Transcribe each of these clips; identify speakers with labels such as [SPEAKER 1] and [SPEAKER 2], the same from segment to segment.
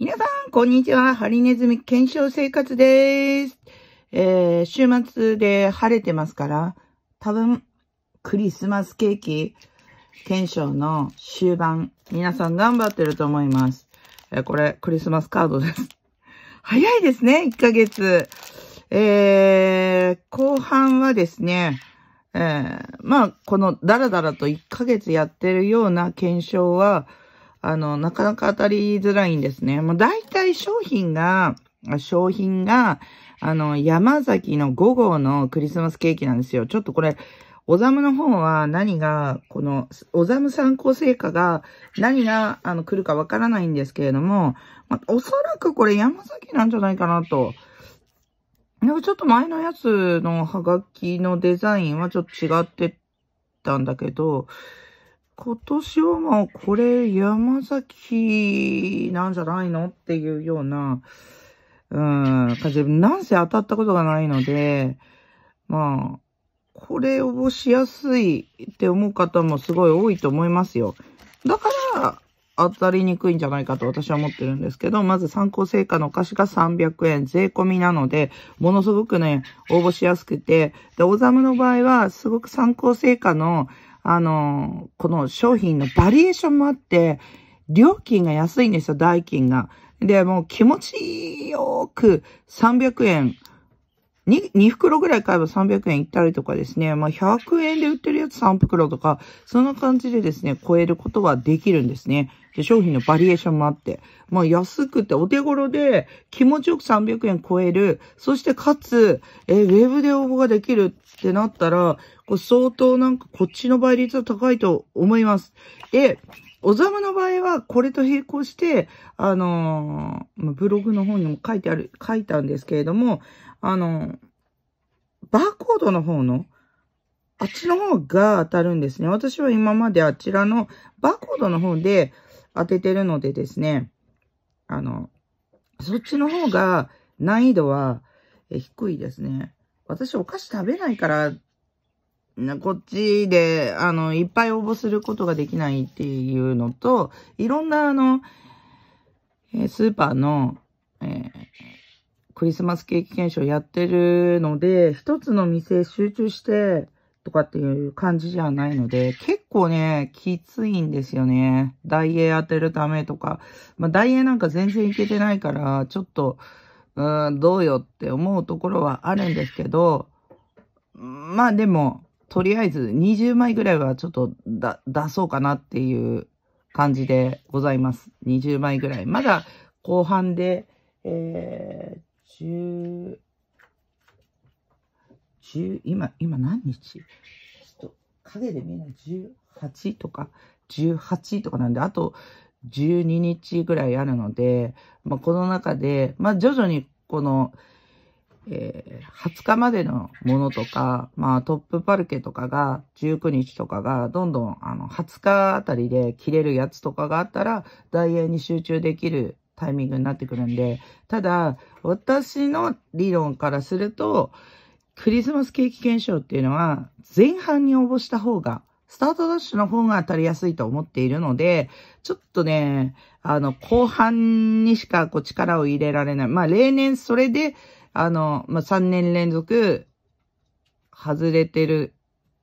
[SPEAKER 1] 皆さん、こんにちは。ハリネズミ検証生活です。えー、週末で晴れてますから、多分、クリスマスケーキ、検証の終盤、皆さん頑張ってると思います。えー、これ、クリスマスカードです。早いですね、1ヶ月。えー、後半はですね、えー、まあ、このダラダラと1ヶ月やってるような検証は、あの、なかなか当たりづらいんですね。もう大体商品が、商品が、あの、山崎の5号のクリスマスケーキなんですよ。ちょっとこれ、オザムの方は何が、この、オザム参考成果が何が、あの、来るかわからないんですけれども、まあ、おそらくこれ山崎なんじゃないかなと。なんかちょっと前のやつのハガキのデザインはちょっと違ってたんだけど、今年はもうこれ山崎なんじゃないのっていうような、うん、感じで、なんせ当たったことがないので、まあ、これ応募しやすいって思う方もすごい多いと思いますよ。だから、当たりにくいんじゃないかと私は思ってるんですけど、まず参考成果のお菓子が300円、税込みなので、ものすごくね、応募しやすくて、で、オザムの場合は、すごく参考成果の、あの、この商品のバリエーションもあって、料金が安いんですよ、代金が。で、もう気持ちよく300円2、2袋ぐらい買えば300円いったりとかですね、まあ、100円で売ってるやつ3袋とか、そんな感じでですね、超えることはできるんですね。で商品のバリエーションもあって、まあ、安くてお手頃で気持ちよく300円超える、そしてかつ、えウェブで応募ができるってなったら、これ相当なんかこっちの倍率は高いと思います。で、おざむの場合は、これと並行して、あのー、ブログの方にも書いてある、書いたんですけれども、あの、バーコードの方の、あっちの方が当たるんですね。私は今まであちらのバーコードの方で当ててるのでですね、あの、そっちの方が難易度は低いですね。私お菓子食べないから、こっちで、あの、いっぱい応募することができないっていうのと、いろんなあの、スーパーの、えークリスマスケーキ検証やってるので、一つの店集中してとかっていう感じじゃないので、結構ね、きついんですよね。ダイエー当てるためとか。まあ、ダイエーなんか全然いけてないから、ちょっと、うん、どうよって思うところはあるんですけど、まあでも、とりあえず20枚ぐらいはちょっと出そうかなっていう感じでございます。20枚ぐらい。まだ後半で、えー、10、今、今何日ちょっと影で見えない。18とか、18とかなんで、あと12日ぐらいあるので、まあ、この中で、まあ、徐々にこの、えー、20日までのものとか、まあ、トップパルケとかが、19日とかが、どんどん、あの、20日あたりで切れるやつとかがあったら、ダイエーに集中できるタイミングになってくるんで、ただ、私の理論からすると、クリスマスケーキ検証っていうのは、前半に応募した方が、スタートダッシュの方が当たりやすいと思っているので、ちょっとね、あの、後半にしかこう力を入れられない。まあ、例年それで、あの、まあ、3年連続、外れてる。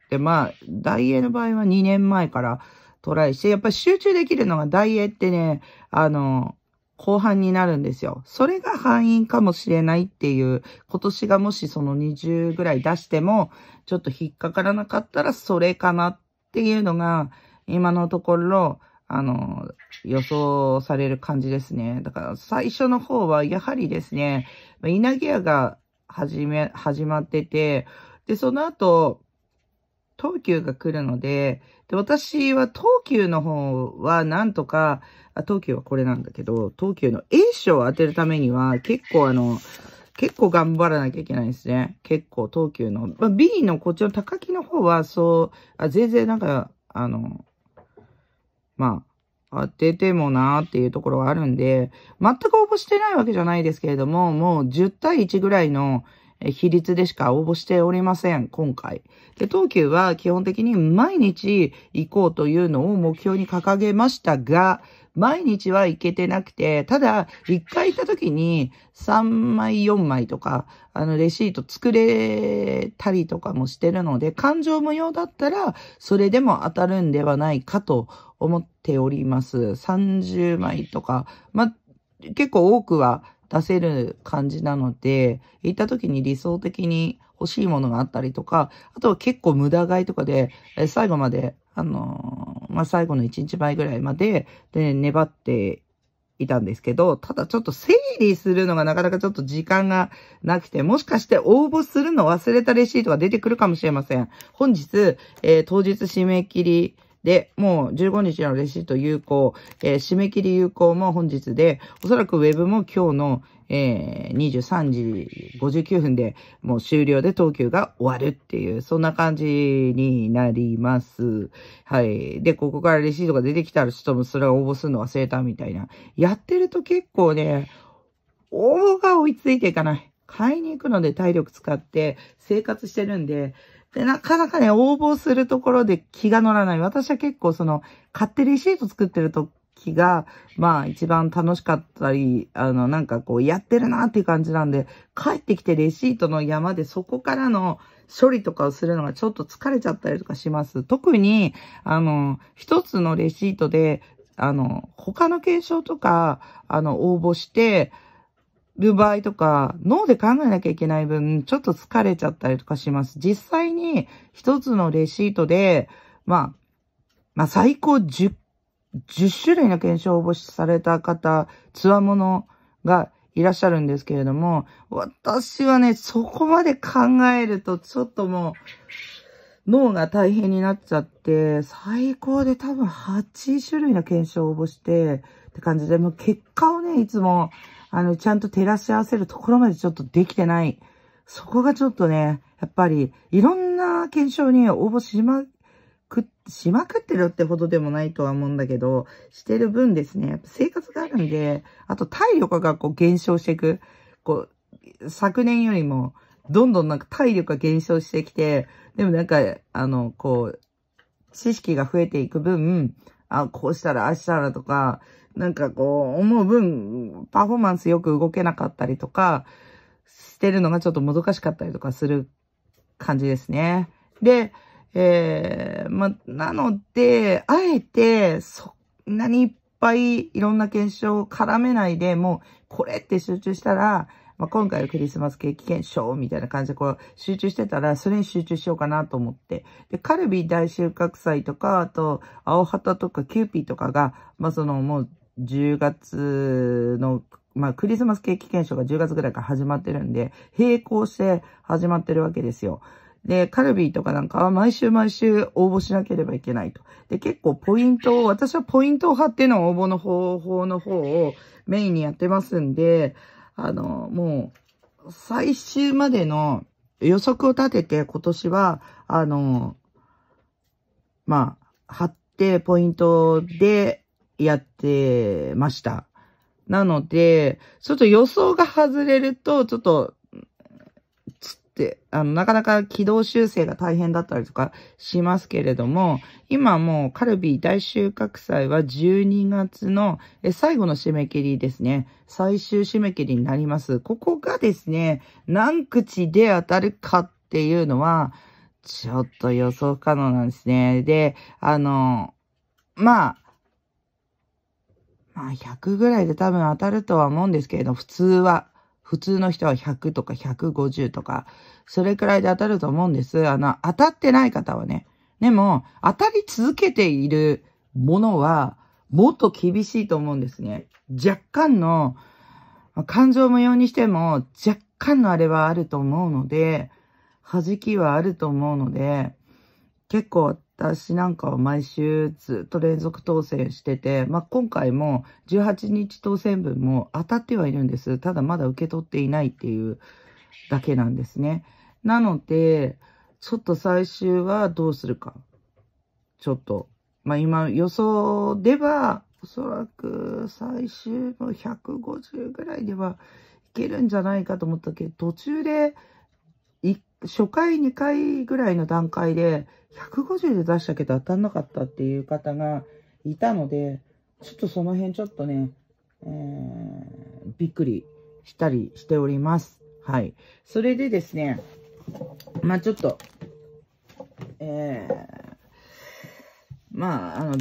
[SPEAKER 1] で、まあ、ダイエーの場合は2年前からトライして、やっぱり集中できるのがダイエーってね、あの、後半になるんですよ。それが範囲かもしれないっていう、今年がもしその20ぐらい出しても、ちょっと引っかからなかったらそれかなっていうのが、今のところ、あの、予想される感じですね。だから最初の方は、やはりですね、稲毛屋が始め、始まってて、で、その後、東急が来るので、で、私は東急の方はなんとか、あ、東急はこれなんだけど、東急の A 賞を当てるためには、結構あの、結構頑張らなきゃいけないですね。結構東急の。まあ、B のこっちの高木の方は、そう、あ全然なんか、あの、まあ、当ててもなーっていうところがあるんで、全く応募してないわけじゃないですけれども、もう10対1ぐらいの比率でしか応募しておりません、今回。で、東急は基本的に毎日行こうというのを目標に掲げましたが、毎日は行けてなくて、ただ、一回行った時に3枚4枚とか、あの、レシート作れたりとかもしてるので、感情無用だったら、それでも当たるんではないかと思っております。30枚とか、ま、結構多くは出せる感じなので、行った時に理想的に欲しいものがあったりとか、あとは結構無駄買いとかで、最後まであのー、まあ、最後の1日前ぐらいまで、で、粘っていたんですけど、ただちょっと整理するのがなかなかちょっと時間がなくて、もしかして応募するの忘れたレシートが出てくるかもしれません。本日、えー、当日締め切り、で、もう15日のレシート有効、えー、締め切り有効も本日で、おそらくウェブも今日の、えー、23時59分でもう終了で投球が終わるっていう、そんな感じになります。はい。で、ここからレシートが出てきたら、ちょっとそれを応募するの忘れたみたいな。やってると結構ね、応募が追いついていかない。買いに行くので体力使って生活してるんで、で、なかなかね、応募するところで気が乗らない。私は結構その、買ってレシート作ってると期が、まあ一番楽しかったり、あの、なんかこう、やってるなっていう感じなんで、帰ってきてレシートの山でそこからの処理とかをするのがちょっと疲れちゃったりとかします。特に、あの、一つのレシートで、あの、他の検証とか、あの、応募して、る場合とか、脳で考えなきゃいけない分、ちょっと疲れちゃったりとかします。実際に、一つのレシートで、まあ、まあ、最高10 10種類の検証を応募された方、つわものがいらっしゃるんですけれども、私はね、そこまで考えると、ちょっともう、脳が大変になっちゃって、最高で多分8種類の検証を応募して、って感じで、もう結果をね、いつも、あの、ちゃんと照らし合わせるところまでちょっとできてない。そこがちょっとね、やっぱり、いろんな検証に応募しまく、しまくってるってほどでもないとは思うんだけど、してる分ですね、生活があるんで、あと体力がこう減少していく。こう、昨年よりも、どんどんなんか体力が減少してきて、でもなんか、あの、こう、知識が増えていく分、あ、こうしたら、ああしたらとか、なんかこう、思う分、パフォーマンスよく動けなかったりとか、してるのがちょっともどかしかったりとかする感じですね。で、えー、ま、なので、あえて、そんなにいっぱいいろんな検証を絡めないで、もう、これって集中したら、まあ、今回はクリスマスケーキ検証みたいな感じで、こう、集中してたら、それに集中しようかなと思って。で、カルビー大収穫祭とか、あと、青旗とかキューピーとかが、まあ、その、もう、10月の、まあ、クリスマスケーキ検証が10月ぐらいから始まってるんで、並行して始まってるわけですよ。で、カルビーとかなんかは毎週毎週応募しなければいけないと。で、結構ポイントを、私はポイントを貼っての応募の方法の方をメインにやってますんで、あの、もう、最終までの予測を立てて今年は、あの、まあ、貼ってポイントでやってました。なので、ちょっと予想が外れると、ちょっと、あの、なかなか軌道修正が大変だったりとかしますけれども、今もうカルビー大収穫祭は12月のえ最後の締め切りですね。最終締め切りになります。ここがですね、何口で当たるかっていうのは、ちょっと予想不可能なんですね。で、あの、まあ、まあ100ぐらいで多分当たるとは思うんですけれど、普通は。普通の人は100とか150とか、それくらいで当たると思うんです。あの、当たってない方はね。でも、当たり続けているものは、もっと厳しいと思うんですね。若干の、感情無用にしても、若干のあれはあると思うので、弾きはあると思うので、結構私なんかは毎週ずっと連続当選してて、まあ、今回も18日当選分も当たってはいるんです。ただまだ受け取っていないっていうだけなんですね。なので、ちょっと最終はどうするか。ちょっと。まあ、今予想では、おそらく最終の150ぐらいではいけるんじゃないかと思ったけど、途中で1初回2回ぐらいの段階で、150で出したけど当たんなかったっていう方がいたので、ちょっとその辺ちょっとね、えー、びっくりしたりしております。はい。それでですね、まあちょっと、えー、まああの、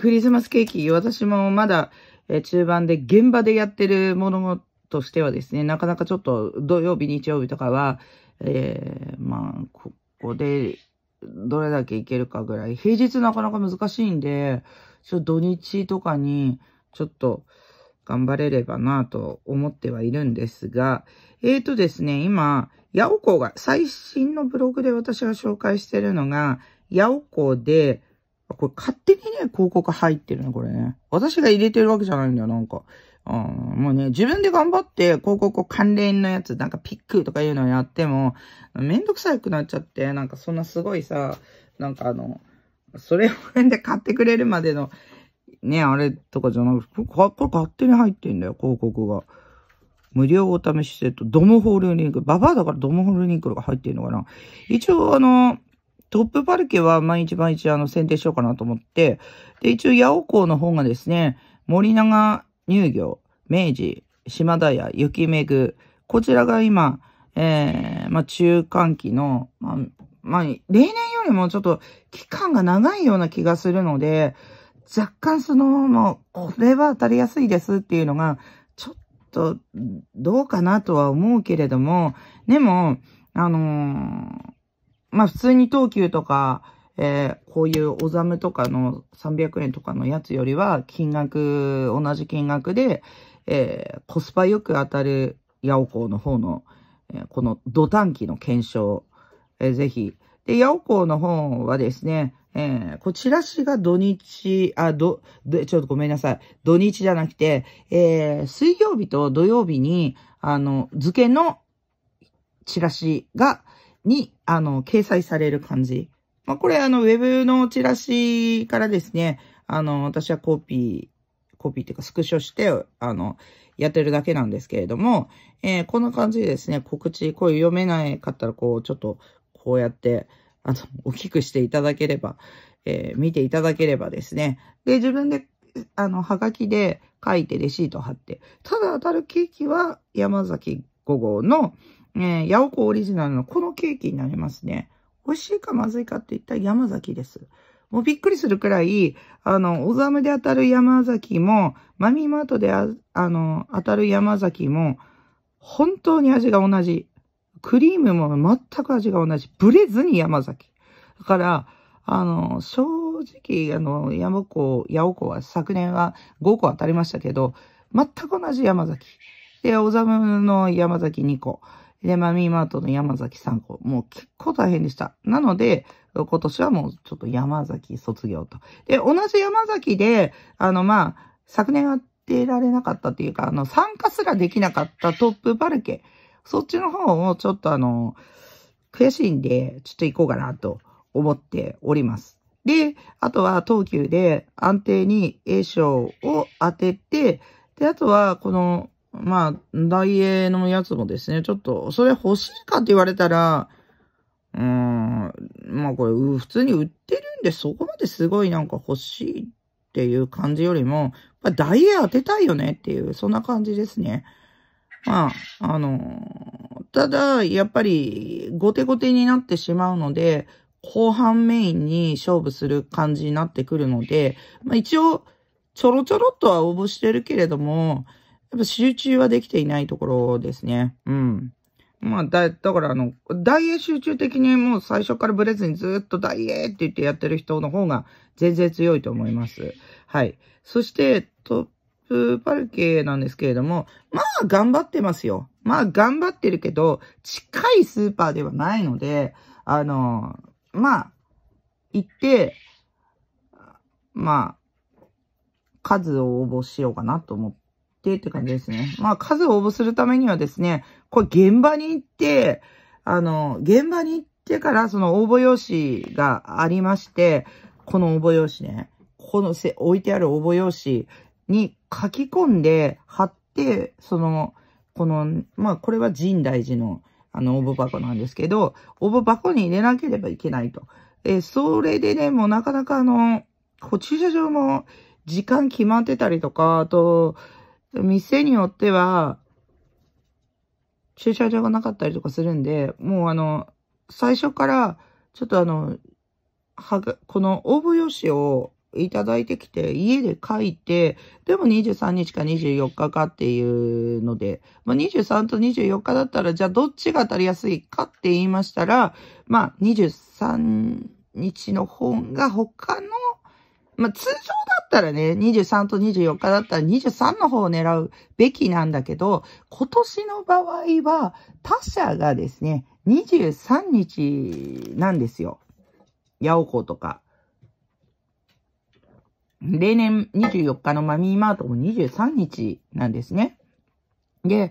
[SPEAKER 1] クリスマスケーキ、私もまだ、え中盤で現場でやってるものとしてはですね、なかなかちょっと土曜日、日曜日とかは、えー、まあ、ここで、どれだけいけるかぐらい。平日なかなか難しいんで、ちょっと土日とかに、ちょっと、頑張れればなと思ってはいるんですが、えーとですね、今、ヤオコが、最新のブログで私が紹介してるのが、ヤオコで、これ勝手にね、広告入ってるね、これね。私が入れてるわけじゃないんだよ、なんか。うん、もうね、自分で頑張って広告関連のやつ、なんかピックとかいうのをやっても、めんどくさくなっちゃって、なんかそんなすごいさ、なんかあの、それをで買ってくれるまでの、ね、あれとかじゃなくて、これ勝手に入ってんだよ、広告が。無料お試しセット、ドムホールリンク。ババアだからドムホールリンクが入ってんのかな。一応あの、トップパルケは毎日毎日あの、選定しようかなと思って、で、一応、ヤオコーの方がですね、森永乳業、明治、島田屋、雪めぐ、こちらが今、えー、まあ、中間期の、まあ、まあ、例年よりもちょっと期間が長いような気がするので、若干その、もう、これは当たりやすいですっていうのが、ちょっと、どうかなとは思うけれども、でも、あのー、まあ、普通に東急とか、えー、こういうおざむとかの300円とかのやつよりは、金額、同じ金額で、えー、コスパよく当たるヤオコーの方の、えー、この土短期の検証、えー、ぜひ。で、ヤオコーの方はですね、えー、こちらしが土日、あ、ど、で、ちょっとごめんなさい。土日じゃなくて、えー、水曜日と土曜日に、あの、漬けのチラシが、に、あの、掲載される感じ。まあ、これあの、ウェブのチラシからですね、あの、私はコピー、コピーっていうかスクショして、あの、やってるだけなんですけれども、えー、こんな感じでですね、告知、こう読めないかったら、こう、ちょっと、こうやって、あの、大きくしていただければ、えー、見ていただければですね。で、自分で、あの、はがきで書いてレシート貼って、ただ当たるケーキは山崎5号の、えー、ヤオコオリジナルのこのケーキになりますね。美味しいかまずいかって言ったら山崎です。もうびっくりするくらい、あの、おざむで当たる山崎も、マミーマートであ、あの、当たる山崎も、本当に味が同じ。クリームも全く味が同じ。ブレずに山崎。だから、あの、正直、あの、山子、八尾子は昨年は5個当たりましたけど、全く同じ山崎。で、小ざムの山崎2個。で、マミーマートの山崎さん、もう結構大変でした。なので、今年はもうちょっと山崎卒業と。で、同じ山崎で、あの、まあ、昨年は出られなかったっていうか、あの、参加すらできなかったトップバルケ。そっちの方をちょっとあの、悔しいんで、ちょっと行こうかなと思っております。で、あとは東急で安定に A 賞を当てて、で、あとはこのまあ、ダイエーのやつもですね、ちょっと、それ欲しいかって言われたら、うーん、まあこれ、普通に売ってるんで、そこまですごいなんか欲しいっていう感じよりも、まあ、ダイエー当てたいよねっていう、そんな感じですね。まあ、あの、ただ、やっぱり、ゴテゴテになってしまうので、後半メインに勝負する感じになってくるので、まあ一応、ちょろちょろっとは応募してるけれども、っぱ集中はできていないところですね。うん。まあ、だ、だからあの、ダイエー集中的にもう最初からブレずにずっとダイエーって言ってやってる人の方が全然強いと思います。はい。そして、トップパルケなんですけれども、まあ、頑張ってますよ。まあ、頑張ってるけど、近いスーパーではないので、あの、まあ、行って、まあ、数を応募しようかなと思ってってって感じですね。まあ、数を応募するためにはですね、これ現場に行って、あの、現場に行ってからその応募用紙がありまして、この応募用紙ね、このせ置いてある応募用紙に書き込んで貼って、その、この、まあ、これは神大寺の、あの、応募箱なんですけど、応募箱に入れなければいけないと。えそれでね、もうなかなかあの、こう駐車場も時間決まってたりとか、あと、店によっては、駐車場がなかったりとかするんで、もうあの、最初から、ちょっとあの、はが、この応募用紙をいただいてきて、家で書いて、でも23日か24日かっていうので、まあ、23と24日だったら、じゃあどっちが当たりやすいかって言いましたら、まあ、23日の本が他のまあ、通常だったらね、23と24日だったら23の方を狙うべきなんだけど、今年の場合は他社がですね、23日なんですよ。ヤオコとか。例年24日のマミーマートも23日なんですね。で、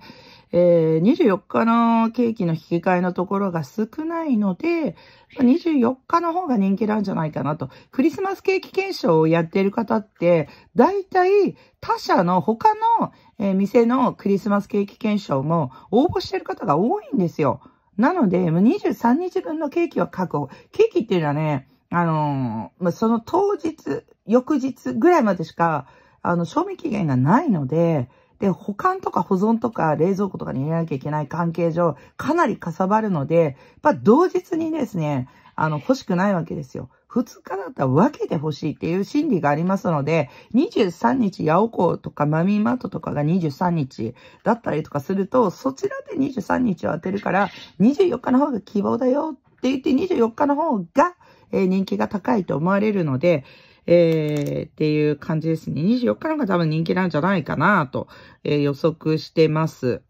[SPEAKER 1] えー、24日のケーキの引き換えのところが少ないので、24日の方が人気なんじゃないかなと。クリスマスケーキ検証をやっている方って、大体他社の他の、店のクリスマスケーキ検証も応募している方が多いんですよ。なので、23日分のケーキは確保。ケーキっていうのはね、あのー、その当日、翌日ぐらいまでしか、あの、賞味期限がないので、で、保管とか保存とか冷蔵庫とかに入れなきゃいけない関係上、かなりかさばるので、まあ、同日にですね、あの、欲しくないわけですよ。2日だったら分けて欲しいっていう心理がありますので、23日、ヤオコとかマミーマットとかが23日だったりとかすると、そちらで23日を当てるから、24日の方が希望だよって言って24日の方が、え人気が高いと思われるので、えー、っていう感じですね。24日のが多分人気なんじゃないかなと、えー、予測してます。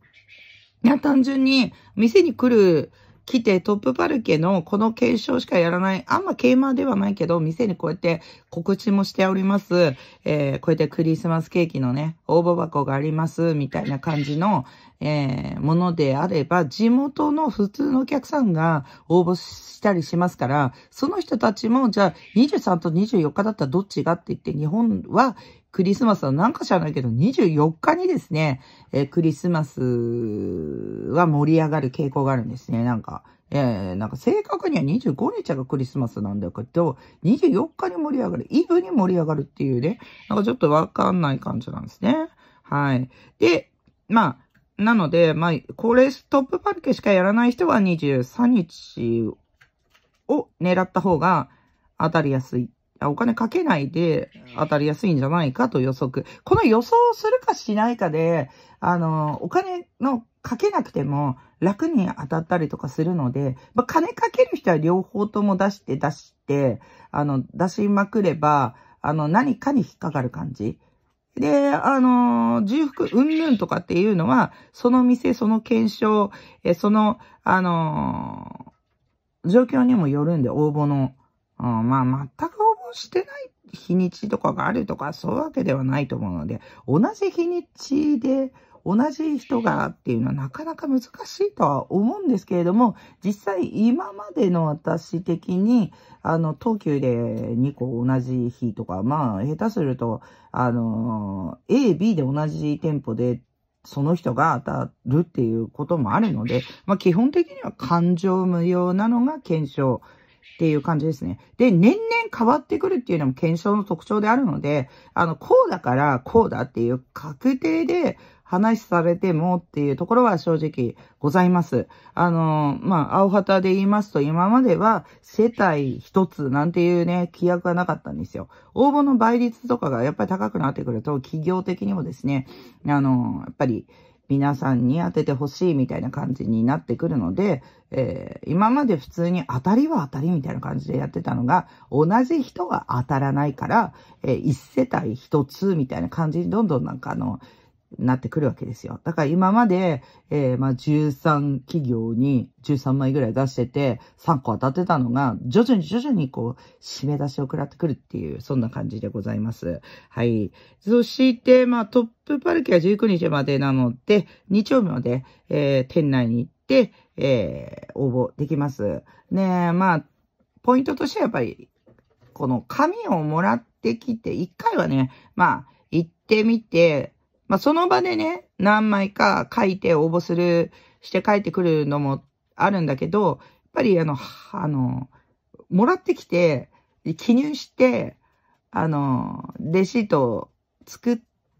[SPEAKER 1] いや、単純に店に来る、来てトップパルケのこの検証しかやらない、あんまケマーではないけど、店にこうやって告知もしております。えー、こうやってクリスマスケーキのね、応募箱があります、みたいな感じの、えー、ものであれば、地元の普通のお客さんが応募したりしますから、その人たちも、じゃあ、23と24日だったらどっちがって言って、日本はクリスマスはなんか知らないけど、24日にですね、えー、クリスマスは盛り上がる傾向があるんですね、なんか。えー、なんか正確には25日がクリスマスなんだけど、24日に盛り上がる、イブに盛り上がるっていうね、なんかちょっとわかんない感じなんですね。はい。で、まあ、なので、まあ、これ、ストップパルケしかやらない人は23日を狙った方が当たりやすい。お金かけないで当たりやすいんじゃないかと予測。この予想するかしないかで、あの、お金のかけなくても楽に当たったりとかするので、まあ、金かける人は両方とも出して出して、あの、出しまくれば、あの、何かに引っかかる感じ。で、あの、重複うんぬんとかっていうのは、その店、その検証、えその、あの、状況にもよるんで、応募の、うん、まあ、全く応募してない日にちとかがあるとか、そういうわけではないと思うので、同じ日にちで、同じ人がっていうのはなかなか難しいとは思うんですけれども、実際今までの私的に、あの、東急で2個同じ日とか、まあ、下手すると、あの、A、B で同じ店舗でその人が当たるっていうこともあるので、まあ基本的には感情無用なのが検証っていう感じですね。で、年々変わってくるっていうのも検証の特徴であるので、あの、こうだからこうだっていう確定で、話されてもっていうところは正直ございます。あの、まあ、青旗で言いますと、今までは世帯一つなんていうね、規約がなかったんですよ。応募の倍率とかがやっぱり高くなってくると、企業的にもですね、あの、やっぱり、皆さんに当ててほしいみたいな感じになってくるので、えー、今まで普通に当たりは当たりみたいな感じでやってたのが、同じ人が当たらないから、えー、一世帯一つみたいな感じにどんどんなんかあの、なってくるわけですよ。だから今まで、えー、まあ、13企業に13枚ぐらい出してて、3個当たってたのが、徐々に徐々にこう、締め出しを食らってくるっていう、そんな感じでございます。はい。そして、まあ、トップパルキは19日までなので、日曜日まで、えー、店内に行って、えー、応募できます。ねまあ、ポイントとしてはやっぱり、この紙をもらってきて、1回はね、まあ、行ってみて、まあ、その場でね、何枚か書いて応募する、して帰ってくるのもあるんだけど、やっぱりあの、あの、もらってきて、記入して、あの、レシートを作っ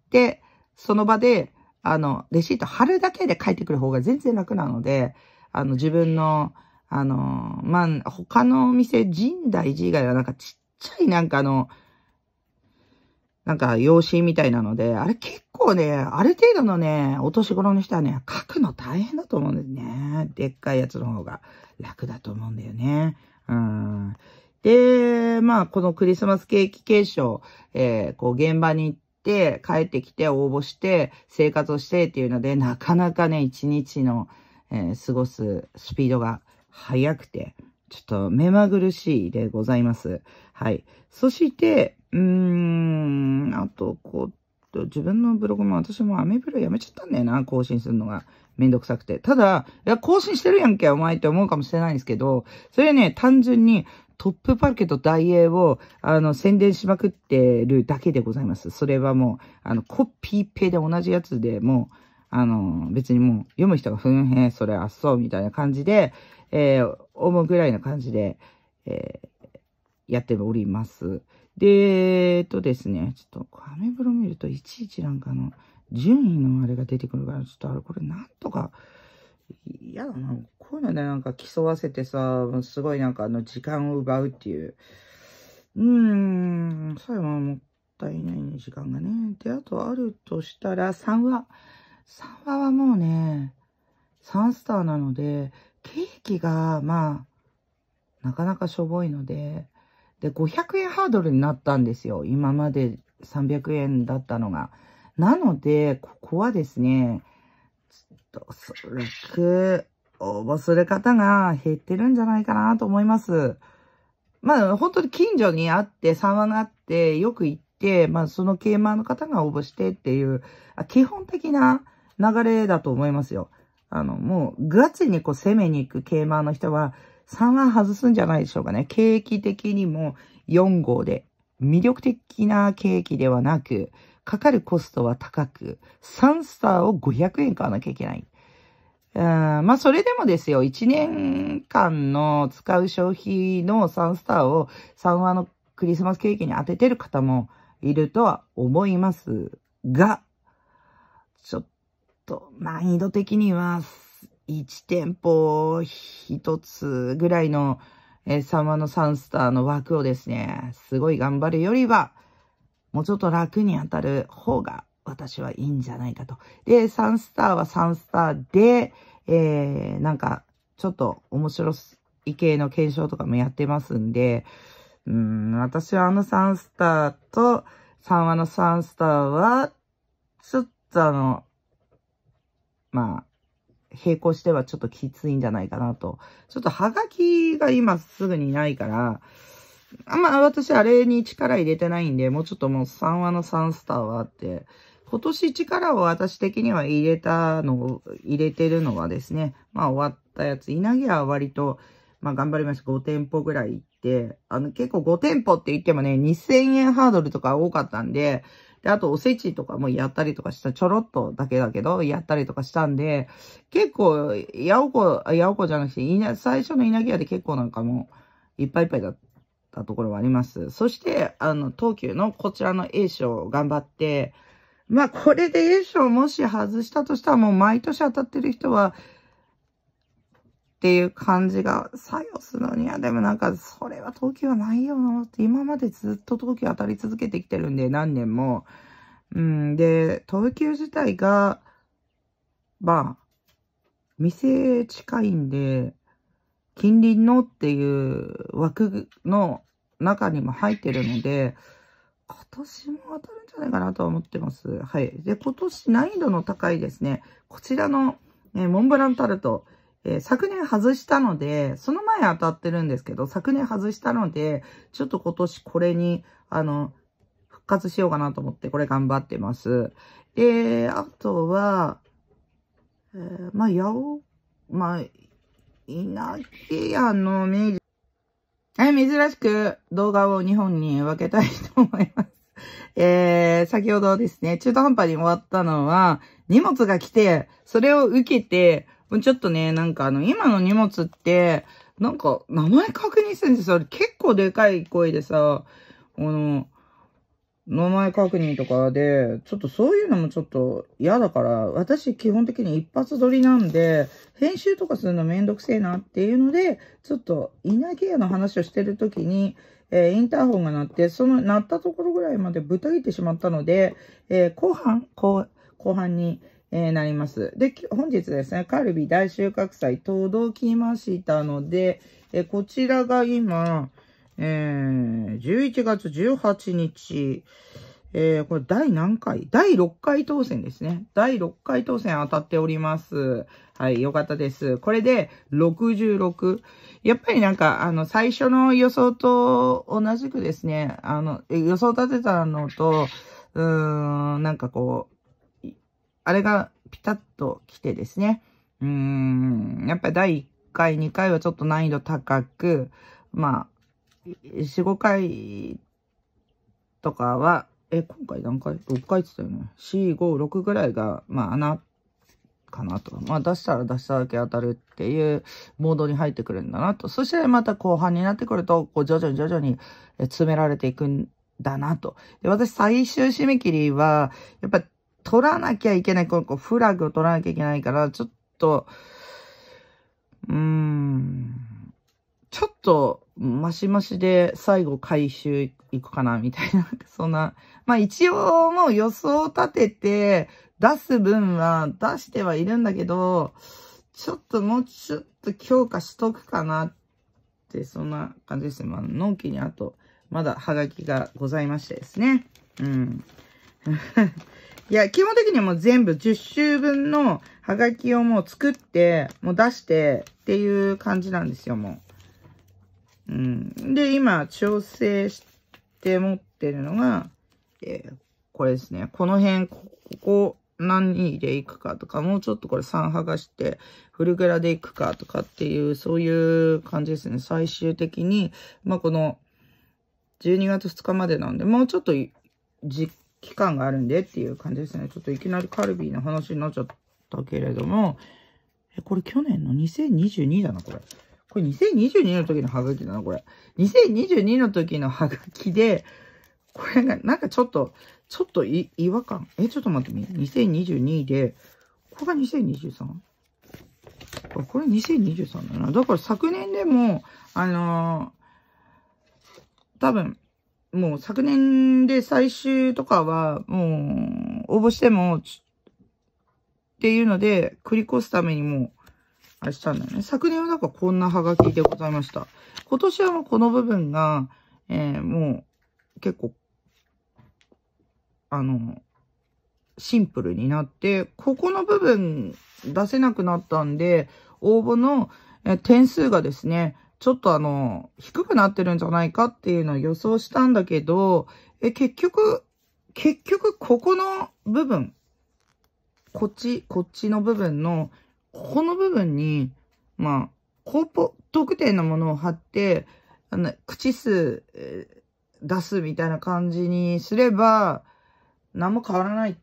[SPEAKER 1] て、その場で、あの、レシート貼るだけで書いてくる方が全然楽なので、あの、自分の、あの、まあ、他のお店、神代寺以外はなんかちっちゃいなんかあの、なんか、養子みたいなので、あれ結構ね、ある程度のね、お年頃の人はね、書くの大変だと思うんですね。でっかいやつの方が楽だと思うんだよね。うん。で、まあ、このクリスマスケーキ継承、えー、こう、現場に行って、帰ってきて応募して、生活をしてっていうので、なかなかね、一日の、えー、過ごすスピードが速くて、ちょっと目まぐるしいでございます。はい。そして、うーん、あと、こう、自分のブログも私もアメブロやめちゃったんだよな、更新するのが。めんどくさくて。ただ、いや、更新してるやんけ、お前って思うかもしれないんですけど、それね、単純に、トップパルケとエーを、あの、宣伝しまくってるだけでございます。それはもう、あの、コピーペで同じやつでもう、あの、別にもう、読む人が、ふんへん、それ、あっそう、みたいな感じで、えー、思うぐらいな感じで、えー、やっております。で、えっとですね、ちょっと、アメブロ見ると、いちいちなんかの、順位のあれが出てくるから、ちょっとあれ、これなんとか、嫌だな。こういうのね、なんか競わせてさ、すごいなんかあの、時間を奪うっていう。うーん、そうれはもったいないね、時間がね。で、あとあるとしたら、3話。3話はもうね、3スターなので、ケーキが、まあ、なかなかしょぼいので、で、500円ハードルになったんですよ。今まで300円だったのが。なので、ここはですね、ちょっと、それく、応募する方が減ってるんじゃないかなと思います。まあ、本当に近所にあって、3話があって、よく行って、まあ、その桂馬の方が応募してっていう、基本的な流れだと思いますよ。あの、もう、ガチにこう攻めに行くケーマーの人は、3は外すんじゃないでしょうかね。景気的にも4号で、魅力的な景気ではなく、かかるコストは高く、3スターを500円買わなきゃいけない。まあ、それでもですよ、1年間の使う消費の3スターを3話のクリスマスケーキに当ててる方もいるとは思いますが、ちょっと、難易度的には、1店舗1つぐらいの、えー、サマのサンスターの枠をですね、すごい頑張るよりは、もうちょっと楽に当たる方が私はいいんじゃないかと。で、サンスターはサンスターで、えー、なんか、ちょっと面白い系の検証とかもやってますんで、うん、私はあのサンスターと、3話のサンスターは、ちょっとあの、まあ、並行してはちょっときついんじゃないかなと。ちょっとハガキが今すぐにないから、あんま私あれに力入れてないんで、もうちょっともう3話の3スターはあって、今年力を私的には入れたのを、入れてるのはですね、まあ終わったやつ、稲毛は割と、まあ頑張りました。5店舗ぐらい行って、あの結構5店舗って言ってもね、2000円ハードルとか多かったんで、で、あとおせちとかもやったりとかした、ちょろっとだけだけど、やったりとかしたんで、結構、やおこ、やおこじゃなくて、いな、最初の稲毛屋で結構なんかもう、いっぱいいっぱいだったところはあります。そして、あの、東急のこちらの A 賞頑張って、まあ、これで A 賞もし外したとしたら、もう毎年当たってる人は、っていう感じが作用するのには、でもなんか、それは東京はないよなって、今までずっと東京当たり続けてきてるんで、何年も。うん、で、東京自体が、まあ、店近いんで、近隣のっていう枠の中にも入ってるので、今年も当たるんじゃないかなとは思ってます。はい。で、今年難易度の高いですね、こちらの、えモンブランタルト。えー、昨年外したので、その前当たってるんですけど、昨年外したので、ちょっと今年これに、あの、復活しようかなと思って、これ頑張ってます。で、あとは、えー、まあ、やお、まあ、稲毛屋の明治、はい、珍しく動画を日本に分けたいと思います。えー、先ほどですね、中途半端に終わったのは、荷物が来て、それを受けて、ちょっとね、なんかあの、今の荷物って、なんか、名前確認してるんですよ。結構でかい声でさ、あの、名前確認とかで、ちょっとそういうのもちょっと嫌だから、私基本的に一発撮りなんで、編集とかするのめんどくせえなっていうので、ちょっと稲ケアの話をしてる時に、えー、インターホンが鳴って、その鳴ったところぐらいまでぶた切ってしまったので、えー、後半、後、後半に、えー、なります。で、本日ですね、カルビ大収穫祭届きましたので、えこちらが今、えー、11月18日、えー、これ第何回第6回当選ですね。第6回当選当たっております。はい、よかったです。これで66。やっぱりなんか、あの、最初の予想と同じくですね、あの、予想立てたのと、うーん、なんかこう、あれがピタッと来てですね、うーん、やっぱり第1回、2回はちょっと難易度高く、まあ、4、5回とかは、え、今回何回 ?6 回って言ったよね。4、5、6ぐらいが、まあ、穴かなと。まあ、出したら出しただけ当たるっていうモードに入ってくるんだなと。そしてまた後半になってくると、こう徐々に徐々に詰められていくんだなと。で、私最終締め切りは、やっぱ取らなきゃいけない、このフラグを取らなきゃいけないから、ちょっと、うーん、ちょっと、マシマシで最後回収行くかな、みたいな、そんな。まあ一応もう予想を立てて、出す分は出してはいるんだけど、ちょっともうちょっと強化しとくかなって、そんな感じですね。まあ、納期にあと、まだハガキがございましてですね。うん。いや、基本的にはもう全部10周分のハガキをもう作って、もう出してっていう感じなんですよ、もう。うん。で、今、調整して持ってるのが、えー、これですね。この辺、ここ、何でいくかとか、もうちょっとこれ3剥がして、フルグラでいくかとかっていう、そういう感じですね。最終的に、まあ、この、12月2日までなんで、もうちょっとじっ期間があるんでっていう感じですね。ちょっといきなりカルビーの話になっちゃったけれども、え、これ去年の2022だな、これ。これ2022の時のハガキだな、これ。2022の時のハガキで、これが、なんかちょっと、ちょっと違和感。え、ちょっと待ってみ。2022で、ここが 2023? これ2023だな。だから昨年でも、あのー、多分、もう昨年で最終とかは、もう、応募しても、っていうので、繰り越すためにもあれしたんだよね。昨年はなんかこんなハガキでございました。今年はもうこの部分が、えー、もう、結構、あの、シンプルになって、ここの部分出せなくなったんで、応募の点数がですね、ちょっとあの、低くなってるんじゃないかっていうのを予想したんだけど、え、結局、結局、ここの部分、こっち、こっちの部分の、ここの部分に、まあ、高ポ特定のものを貼って、あの、口数、え出すみたいな感じにすれば、何も変わらない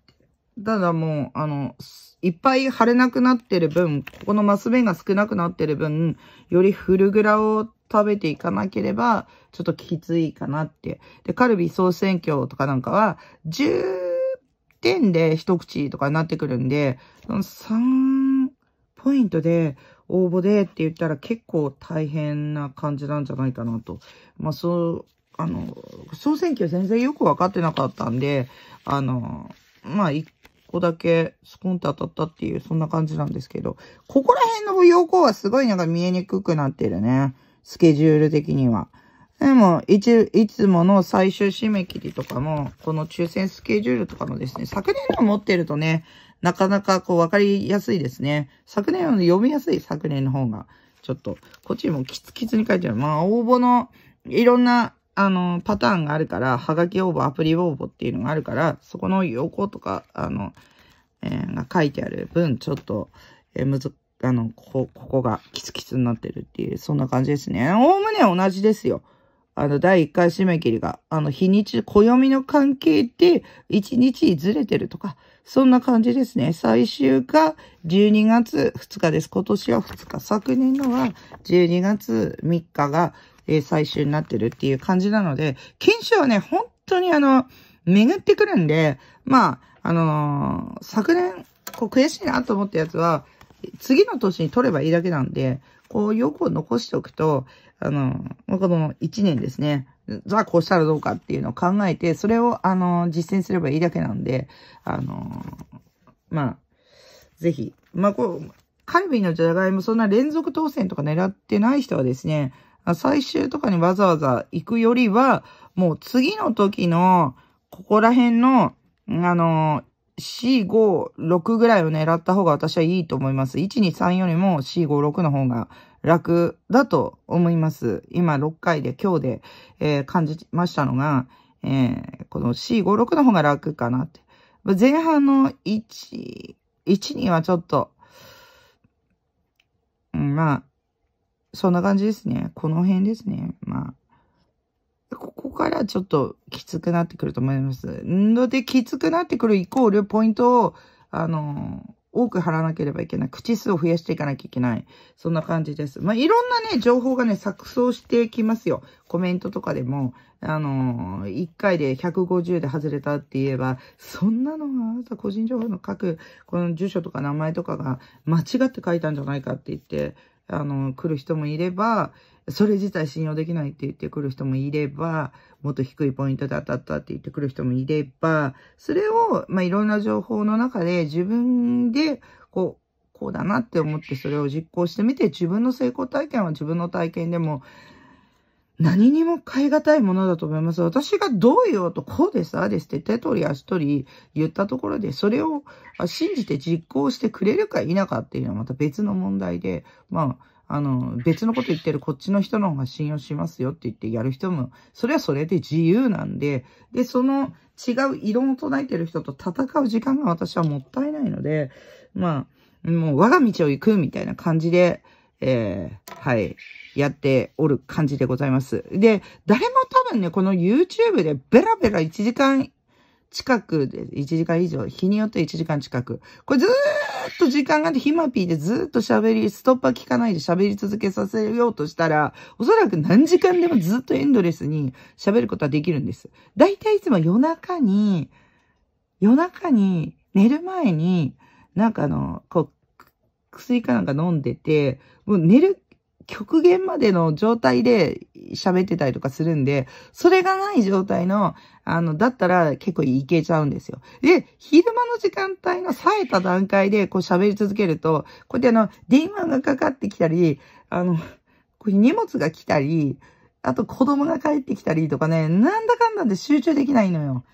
[SPEAKER 1] ただもう、あの、いっぱい貼れなくなってる分、ここのマス目が少なくなってる分、よりフルグラを食べていかなければ、ちょっときついかなって。で、カルビ総選挙とかなんかは、10点で一口とかになってくるんで、その3ポイントで応募でって言ったら結構大変な感じなんじゃないかなと。まあ、そう、あの、総選挙全然よくわかってなかったんで、あの、まあ、個だけスコンと当たったっていう、そんな感じなんですけど、ここら辺の要項はすごいなんか見えにくくなってるね。スケジュール的には。でも、いつ、いつもの最終締め切りとかも、この抽選スケジュールとかもですね、昨年の持ってるとね、なかなかこう分かりやすいですね。昨年の読みやすい、昨年の方が。ちょっと、こっちもキツキツに書いてある。まあ、応募のいろんなあの、パターンがあるから、ハガキ応募、アプリ応募っていうのがあるから、そこの横とか、あの、えー、が書いてある分、ちょっと、えー、むず、あの、ここ、ここがキツキツになってるっていう、そんな感じですね。おおむね同じですよ。あの、第1回締め切りが、あの、日にち、暦の関係で、1日ずれてるとか、そんな感じですね。最終が12月2日です。今年は2日。昨年のは12月3日がえー、最終になってるっていう感じなので、研修はね、本当にあの、巡ってくるんで、まあ、あのー、昨年、こう悔しいなと思ったやつは、次の年に取ればいいだけなんで、こう、欲を残しておくと、あの、この1年ですね、じゃあこうしたらどうかっていうのを考えて、それを、あの、実践すればいいだけなんで、あの、まあ、ぜひ、まあ、こう、カルビーのじゃがいも、そんな連続当選とか狙ってない人はですね、最終とかにわざわざ行くよりは、もう次の時の、ここら辺の、あの、c 5、6ぐらいを狙った方が私はいいと思います。1、2、3よりも c 5、6の方が楽だと思います。今6回で今日で、えー、感じましたのが、えー、この c 5、6の方が楽かなって。前半の1、1、2はちょっと、うん、まあ、そんな感じですね。この辺ですね。まあ。ここからちょっときつくなってくると思います。ので、きつくなってくるイコール、ポイントを、あの、多く貼らなければいけない。口数を増やしていかなきゃいけない。そんな感じです。まあ、いろんなね、情報がね、錯綜してきますよ。コメントとかでも、あのー、1回で150で外れたって言えば、そんなのはあ個人情報の書く、この住所とか名前とかが間違って書いたんじゃないかって言って、あの、来る人もいれば、それ自体信用できないって言ってくる人もいれば、もっと低いポイントで当たったって言ってくる人もいれば、それを、まあ、いろんな情報の中で自分で、こう、こうだなって思ってそれを実行してみて、自分の成功体験は自分の体験でも何にも変え難いものだと思います。私がどうよとこうでさ、ですって手取り足取り言ったところで、それを信じて実行してくれるか否かっていうのはまた別の問題で、まあ、あの、別のこと言ってるこっちの人の方が信用しますよって言ってやる人も、それはそれで自由なんで、で、その違う異論を唱えてる人と戦う時間が私はもったいないので、まあ、もう我が道を行くみたいな感じで、えー、はい、やっておる感じでございます。で、誰も多分ね、この YouTube でベラベラ1時間近くで、1時間以上、日によって1時間近く。これずーっと時間があって、ひまぴーでずーっと喋り、ストッパー聞かないで喋り続けさせようとしたら、おそらく何時間でもずっとエンドレスに喋ることはできるんです。だいたいいつも夜中に、夜中に、寝る前に、なんかあの、こう、薬かなんか飲んでて、もう寝る極限までの状態で喋ってたりとかするんで、それがない状態の、あの、だったら結構いけちゃうんですよ。で、昼間の時間帯の冴えた段階でこう喋り続けると、こうやってあの、電話がかかってきたり、あの、こう荷物が来たり、あと子供が帰ってきたりとかね、なんだかんだで集中できないのよ。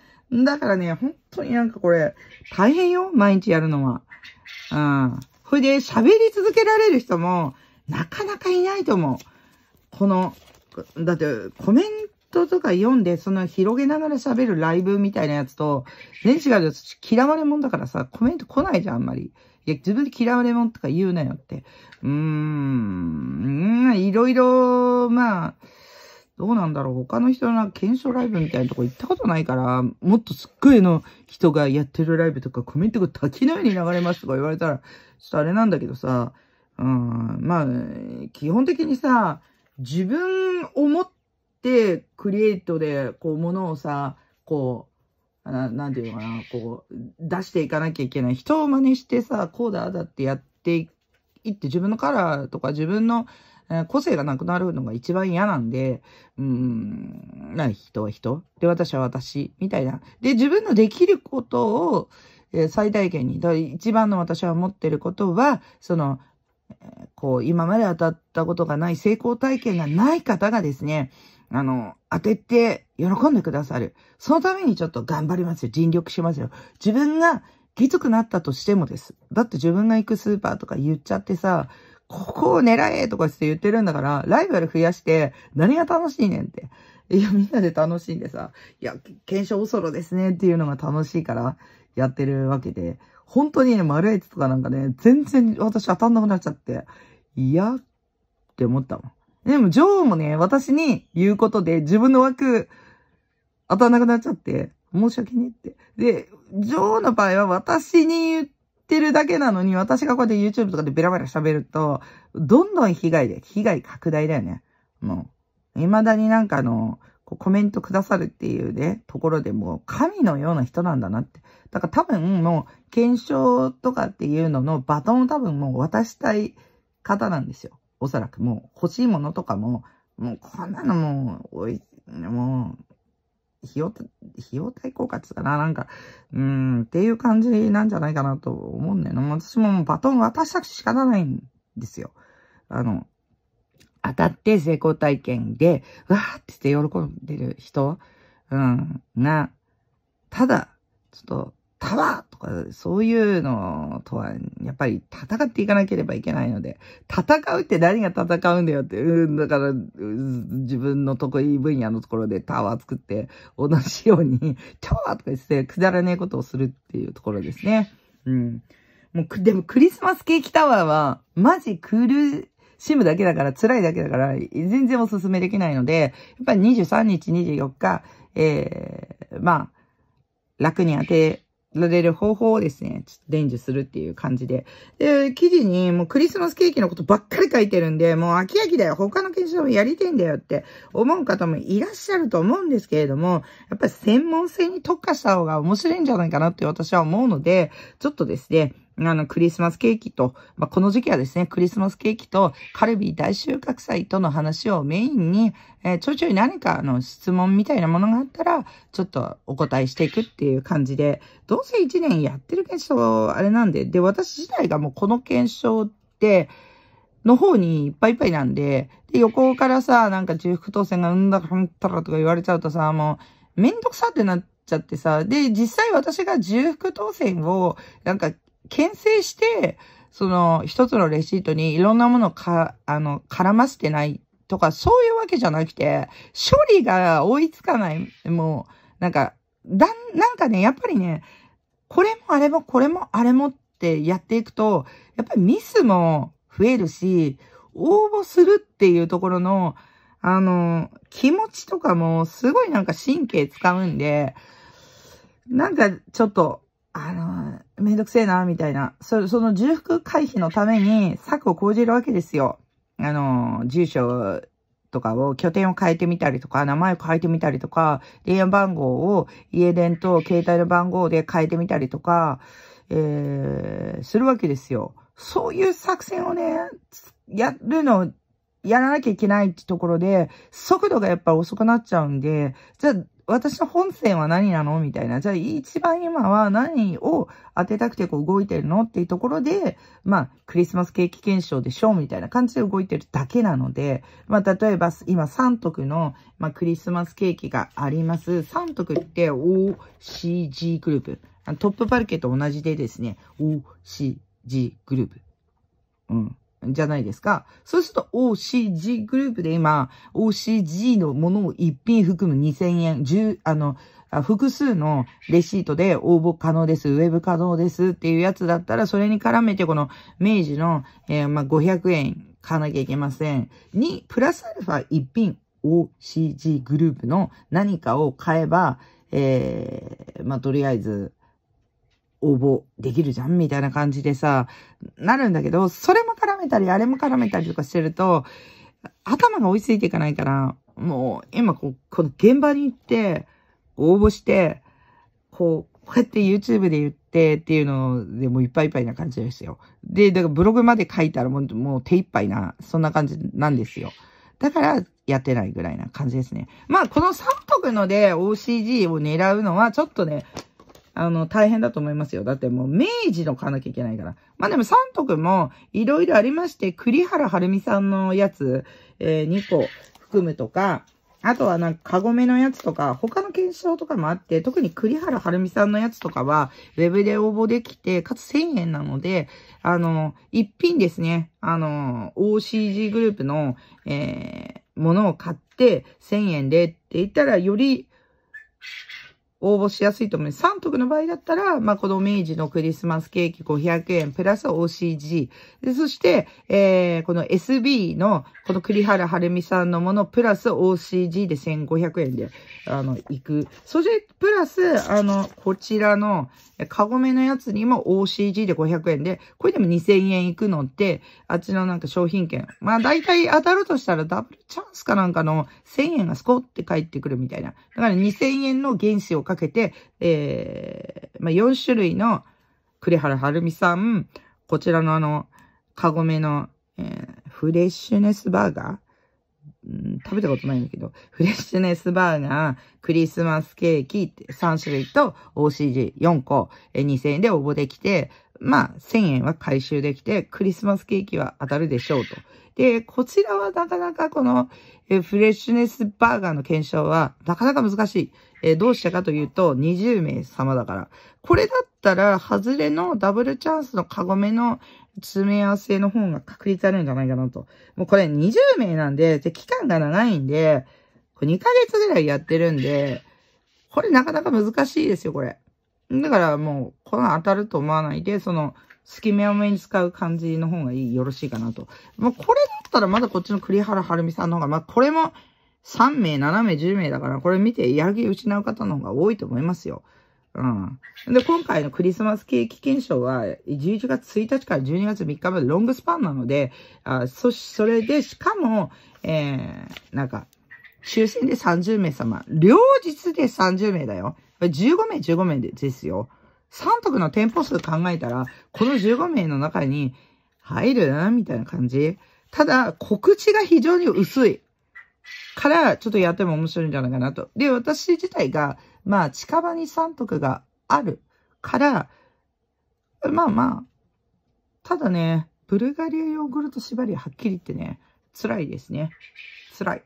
[SPEAKER 1] だからね、本当になんかこれ、大変よ、毎日やるのは。うん。これで喋り続けられる人も、なかなかいないと思う。この、だって、コメントとか読んで、その広げながら喋るライブみたいなやつと、全違うよ。嫌われもんだからさ、コメント来ないじゃん、あんまり。いや、自分で嫌われもんとか言うなよって。うーん、いろいろ、まあ、どうなんだろう他の人の検証ライブみたいなとこ行ったことないから、もっとすっごいの人がやってるライブとかコメントが滝のように流れますとか言われたら、ちょっとあれなんだけどさ、うん、まあ、基本的にさ、自分を持ってクリエイトで、こう、ものをさ、こう、何て言うのかな、こう、出していかなきゃいけない。人を真似してさ、こうだ、だってやっていって、自分のカラーとか自分の、え個性がなくなるのが一番嫌なんで、うん、な人は人。で、私は私、みたいな。で、自分のできることを、え最大限に、一番の私は思ってることは、その、えこう、今まで当たったことがない成功体験がない方がですね、あの、当てて喜んでくださる。そのためにちょっと頑張りますよ。尽力しますよ。自分がきつくなったとしてもです。だって自分が行くスーパーとか言っちゃってさ、ここを狙えとかして言ってるんだから、ライバル増やして、何が楽しいねんって。いや、みんなで楽しんでさ、いや、検証そろですねっていうのが楽しいからやってるわけで、本当にね、丸ツとかなんかね、全然私当たんなくなっちゃって、いや、って思ったもん。でも、女王もね、私に言うことで自分の枠当たんなくなっちゃって、申し訳ねって。で、女王の場合は私に言って、ってるだけなのに、私がこうやって YouTube とかでベラベラ喋ると、どんどん被害で、被害拡大だよね。もう、未だになんかあの、コメントくださるっていうね、ところでもう神のような人なんだなって。だから多分もう検証とかっていうののバトンを多分もう渡したい方なんですよ。おそらくもう欲しいものとかも、もうこんなのもう、もう費用、費用対効果って言ったかななんか、うん、っていう感じなんじゃないかなと思うんだよな、ね。私もバトン渡したく仕方ないんですよ。あの、当たって成功体験で、わーってて喜んでる人、うん、が、ただ、ちょっと、ったわとか、そういうのとは、やっぱり戦っていかなければいけないので、戦うって何が戦うんだよって、うん、だから、自分の得意分野のところでタワー作って、同じように、タワーとか言って、くだらねえことをするっていうところですね。うん。もう、でもクリスマスケーキタワーは、マジ苦しむだけだから、辛いだけだから、全然おすすめできないので、やっぱり23日、24日、ええー、まあ、楽に当てられる方法をですね、ちょっと伝授するっていう感じで。で、記事にもうクリスマスケーキのことばっかり書いてるんで、もう飽き飽きだよ。他の検証もやりてんだよって思う方もいらっしゃると思うんですけれども、やっぱり専門性に特化した方が面白いんじゃないかなって私は思うので、ちょっとですね、あの、クリスマスケーキと、まあ、この時期はですね、クリスマスケーキとカルビー大収穫祭との話をメインに、えー、ちょいちょい何かの質問みたいなものがあったら、ちょっとお答えしていくっていう感じで、どうせ一年やってる検証、あれなんで、で、私自体がもうこの検証って、の方にいっぱいいっぱいなんで、で、横からさ、なんか重複当選がうんだかんたらとか言われちゃうとさ、もう、めんどくさってなっちゃってさ、で、実際私が重複当選を、なんか牽制して、その一つのレシートにいろんなものか、あの、絡ませてないとか、そういうわけじゃなくて、処理が追いつかない。もう、なんか、だん、なんかね、やっぱりね、これもあれもこれもあれもってやっていくと、やっぱりミスも増えるし、応募するっていうところの、あの、気持ちとかもすごいなんか神経使うんで、なんかちょっとあの、めんどくせえな、みたいな。そその重複回避のために策を講じるわけですよ。あの、住所とかを拠点を変えてみたりとか、名前を変えてみたりとか、電話番号を家電と携帯の番号で変えてみたりとか、えー、するわけですよ。そういう作戦をね、やるの、やらなきゃいけないってところで、速度がやっぱ遅くなっちゃうんで、じゃあ私の本線は何なのみたいな。じゃあ、一番今は何を当てたくてこう動いてるのっていうところで、まあ、クリスマスケーキ検証でしょみたいな感じで動いてるだけなので、まあ、例えば、今3徳の、まあ、クリスマスケーキがあります。3徳って OCG グループ。トップパルケと同じでですね、OCG グループ。うん。じゃないですか。そうすると OCG グループで今、OCG のものを一品含む2000円、10、あの、複数のレシートで応募可能です、ウェブ可能ですっていうやつだったら、それに絡めてこの明治の、えー、まあ、500円買わなきゃいけません。に、プラスアルファ一品 OCG グループの何かを買えば、えー、まあ、とりあえず、応募できるじゃんみたいな感じでさ、なるんだけど、それも絡めたり、あれも絡めたりとかしてると、頭が追いついていかないから、もう今こう、この現場に行って、応募して、こう、こうやって YouTube で言ってっていうのでもういっぱいいっぱいな感じですよ。で、だからブログまで書いたらもうもう手一杯な、そんな感じなんですよ。だからやってないぐらいな感じですね。まあ、この3国ので OCG を狙うのはちょっとね、あの、大変だと思いますよ。だってもう明治の買わなきゃいけないから。まあでも三徳もいろいろありまして、栗原はるみさんのやつ、えー、2個含むとか、あとはなんか、カゴメのやつとか、他の検証とかもあって、特に栗原はるみさんのやつとかは、ウェブで応募できて、かつ1000円なので、あの、一品ですね、あの、OCG グループの、えー、ものを買って、1000円でって言ったら、より、応募しやすいと思います。3徳の場合だったら、まあ、この明治のクリスマスケーキ500円、プラス OCG。で、そして、えー、この SB の、この栗原晴美さんのもの、プラス OCG で1500円で、あの、行く。そして、プラス、あの、こちらの、カゴメのやつにも OCG で500円で、これでも2000円行くのって、あっちのなんか商品券。まあ、大体当たるとしたらダブルチャンスかなんかの1000円がスコって返ってくるみたいな。だから2000円の原資をかけて、えー、まあ、4種類の栗原はるみさん、こちらのあの、カゴメの、えー、フレッシュネスバーガー、うん、食べたことないんだけど、フレッシュネスバーガー、クリスマスケーキ3種類と OCG4 個、えー、2000円で応募できて、まあ、1000円は回収できて、クリスマスケーキは当たるでしょうと。で、こちらはなかなかこの、えフレッシュネスバーガーの検証はなかなか難しい。えー、どうしたかというと、20名様だから。これだったら、外れのダブルチャンスのカゴメの詰め合わせの方が確率あるんじゃないかなと。もうこれ20名なんで、で期間が長いんで、これ2ヶ月ぐらいやってるんで、これなかなか難しいですよ、これ。だからもう、この当たると思わないで、その、隙目を目に使う感じの方がいい、よろしいかなと。まあ、これだったらまだこっちの栗原はるみさんの方が、まあ、これも3名、7名、10名だから、これ見てやる気失う方の方が多いと思いますよ。うん。で、今回のクリスマスケーキ検証は、11月1日から12月3日までロングスパンなので、あそ、それで、しかも、えー、なんか、抽選で30名様。両日で30名だよ。15名、15名ですよ。3得の店舗数考えたら、この15名の中に入るみたいな感じ。ただ、告知が非常に薄い。から、ちょっとやっても面白いんじゃないかなと。で、私自体が、まあ、近場に三徳があるから、まあまあ、ただね、ブルガリアヨーグルト縛りはっきり言ってね、辛いですね。辛い。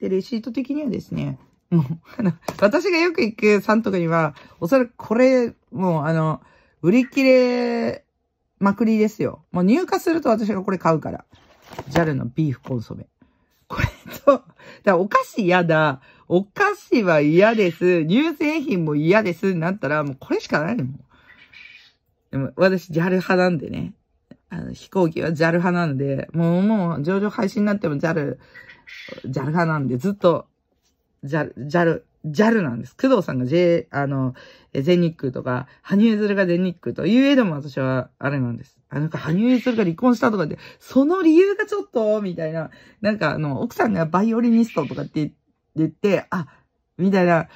[SPEAKER 1] で、レシート的にはですね、もう、あの、私がよく行くサンクには、おそらくこれ、もうあの、売り切れまくりですよ。もう入荷すると私がこれ買うから。JAL のビーフコンソメ。これと、だお菓子嫌だ。お菓子は嫌です。乳製品も嫌です。なったら、もうこれしかないもでも、私、JAL 派なんでね。あの、飛行機は JAL 派なんで、もう、もう、上場配信になっても JAL、JAL 派なんで、ずっと、JAL、JAL、JAL なんです。工藤さんが J、あの、全日空とか、羽生結弦が全日空という絵でも私はあれなんです。あ、なんか羽生結弦が離婚したとかって、その理由がちょっと、みたいな、なんかあの、奥さんがバイオリニストとかって言って、あ、みたいな、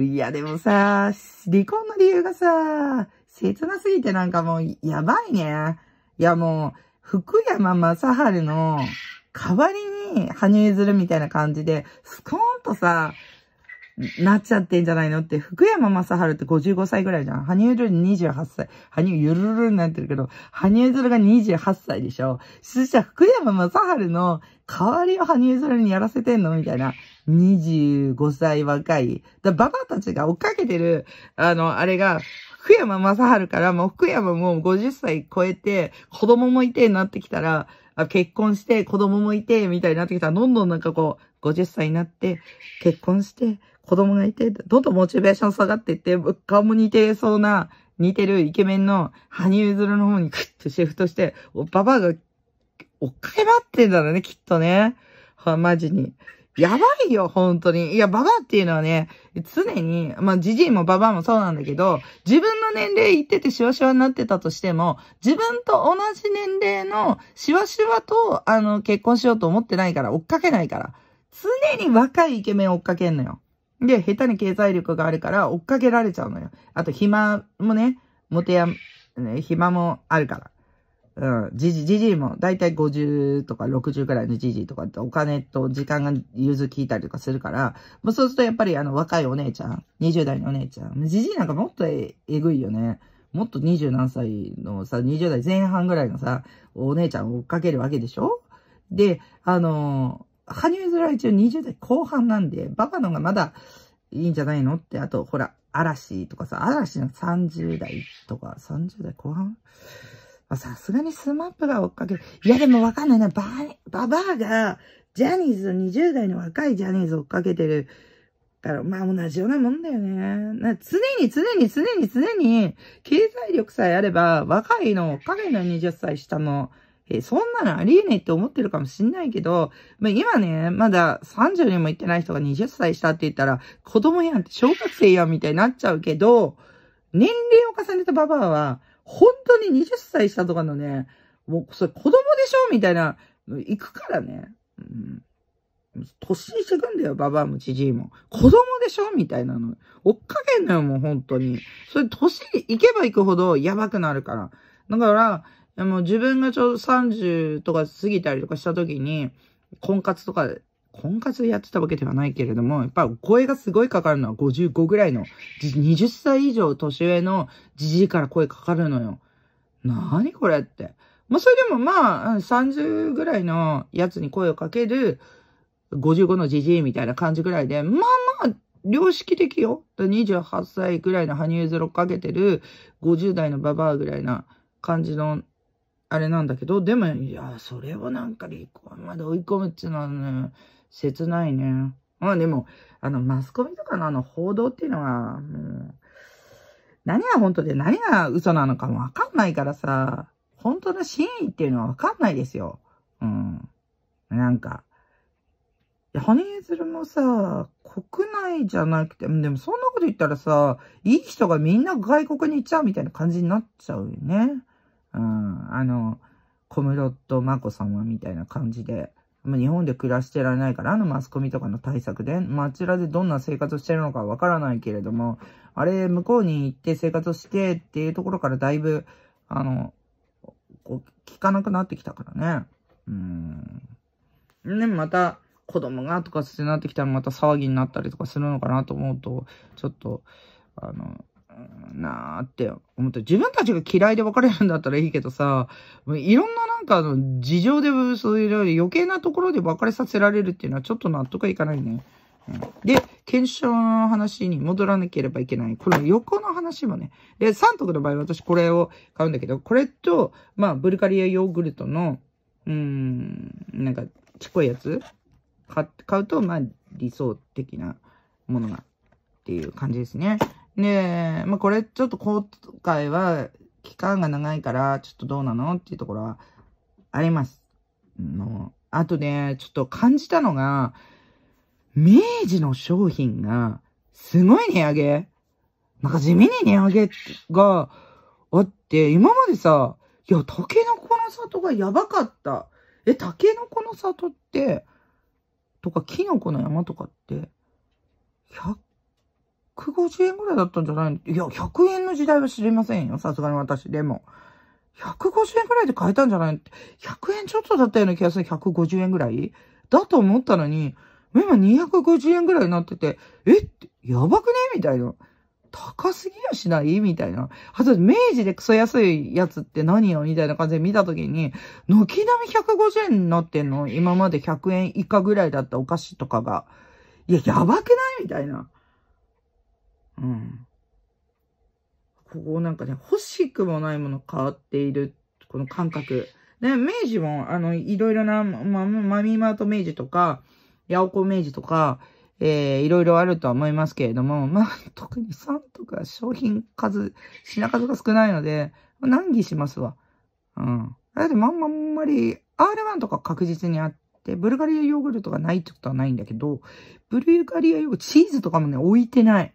[SPEAKER 1] いやでもさ、離婚の理由がさ、切なすぎてなんかもう、やばいね。いやもう、福山雅治の代わりに、羽生結弦みたいな感じで、スコーンとさ、なっちゃってんじゃないのって、福山雅治って55歳ぐらいじゃん。羽生結弦28歳。羽生ゆるるになってるけど、羽生結弦が28歳でしょ。そしたら福山雅治の代わりを羽生結弦にやらせてんのみたいな。25歳若い。だババたちが追っかけてる、あの、あれが、福山雅治からもう福山も50歳超えて、子供もいてなってきたら、結婚して子供もいて、みたいになってきたら、どんどんなんかこう、50歳になって、結婚して、子供がいて、どんどんモチベーション下がっていって、顔も似てそうな、似てるイケメンの羽生ズルの方にクッとシフトして、ババアが追っかけばってんだろうね、きっとね。は、マジに。やばいよ、本当に。いや、ババアっていうのはね、常に、まあ、じじいもババアもそうなんだけど、自分の年齢言っててシワシワになってたとしても、自分と同じ年齢のシワシワと、あの、結婚しようと思ってないから、追っかけないから。常に若いイケメン追っかけんのよ。で、下手に経済力があるから追っかけられちゃうのよ。あと、暇もね、もてや、ね、暇もあるから。うん、じじ、じじいも、だいたい50とか60くらいのじじいとかってお金と時間が融通聞いたりとかするから、もうそうするとやっぱりあの若いお姉ちゃん、20代のお姉ちゃん、じじいなんかもっとえぐいよね。もっと20何歳のさ、20代前半ぐらいのさ、お姉ちゃんを追っかけるわけでしょで、あのー羽生結弦は一応20代後半なんで、バカのがまだいいんじゃないのって、あと、ほら、嵐とかさ、嵐の30代とか、30代後半さすがにスマップが追っかける。いや、でもわかんないな。バババアが、ジャニーズ、20代の若いジャニーズ追っかけてるから、まあ同じようなもんだよね。常に常に常に常に、経済力さえあれば、若いの追っかけるの20歳下のえそんなのありえねえって思ってるかもしんないけど、まあ、今ね、まだ30年も行ってない人が20歳したって言ったら、子供やんって小学生やんみたいになっちゃうけど、年齢を重ねたババアは、本当に20歳したとかのね、もうそれ子供でしょみたいな、行くからね。うん。年にしてくんだよ、ババアもじじいも。子供でしょみたいなの。追っかけんのよ、もう本当に。それ、年行けば行くほどやばくなるから。だから、でも自分がちょうど30とか過ぎたりとかした時に、婚活とか、婚活やってたわけではないけれども、やっぱ声がすごいかかるのは55ぐらいの、20歳以上年上のじじいから声かかるのよ。なにこれって。まあそれでもまあ、30ぐらいのやつに声をかける、55のじじいみたいな感じぐらいで、まあまあ、良識的よ。28歳ぐらいの羽生結弦かけてる、50代のババアぐらいな感じのあれなんだけど、でも、いや、それをなんか離婚まで追い込むっていうのはね、切ないね。まあでも、あの、マスコミとかのあの報道っていうのは、もう、何が本当で何が嘘なのかもわかんないからさ、本当の真意っていうのはわかんないですよ。うん。なんか。ハニーズルもさ、国内じゃなくて、でもそんなこと言ったらさ、いい人がみんな外国に行っちゃうみたいな感じになっちゃうよね。うん、あの、小室と眞子さはみたいな感じで、日本で暮らしてられないから、あのマスコミとかの対策で、まあ、あちらでどんな生活をしてるのかわからないけれども、あれ、向こうに行って生活をしてっていうところからだいぶ、あの、こう、聞かなくなってきたからね。うん。で、また、子供がとかってなってきたらまた騒ぎになったりとかするのかなと思うと、ちょっと、あの、なーって思った。自分たちが嫌いで別れるんだったらいいけどさ、いろんななんかあの事情でそういう余計なところで別れさせられるっていうのはちょっと納得いかないね。うん、で、検証の話に戻らなければいけない。この横の話もね。で、3徳の場合私これを買うんだけど、これと、まあ、ブルカリアヨーグルトの、うーん、なんか、ちっこいやつ買うと、まあ、理想的なものがっていう感じですね。で、まあ、これちょっと今回は期間が長いから、ちょっとどうなのっていうところはあります。のあとね、ちょっと感じたのが、明治の商品が、すごい値上げなんか地味に値上げがあって、今までさ、いや、タケノコの里がやばかった。え、タケノコの里って、とか、キノコの山とかって、150円ぐらいだったんじゃないいや、100円の時代は知りませんよ。さすがに私。でも、150円ぐらいで買えたんじゃない ?100 円ちょっとだったような気がする。150円ぐらいだと思ったのに、今250円ぐらいになってて、えやばくねみたいな。高すぎやしないみたいな。あと、明治でクソ安いやつって何よみたいな感じで見たときに、軒並み150円になってんの今まで100円以下ぐらいだったお菓子とかが。いや、やばくないみたいな。うん。ここなんかね、欲しくもないもの変わっている、この感覚。ね、明治も、あの、いろいろな、ま、マミーマート明治とか、ヤオコ明治とか、えー、いろいろあるとは思いますけれども、まあ、特に3とか商品数、品数が少ないので、難儀しますわ。うん。だってまんまあんまり、R1 とか確実にあって、ブルガリアヨーグルトがないってことはないんだけど、ブルガリアヨーグルト、チーズとかもね、置いてない。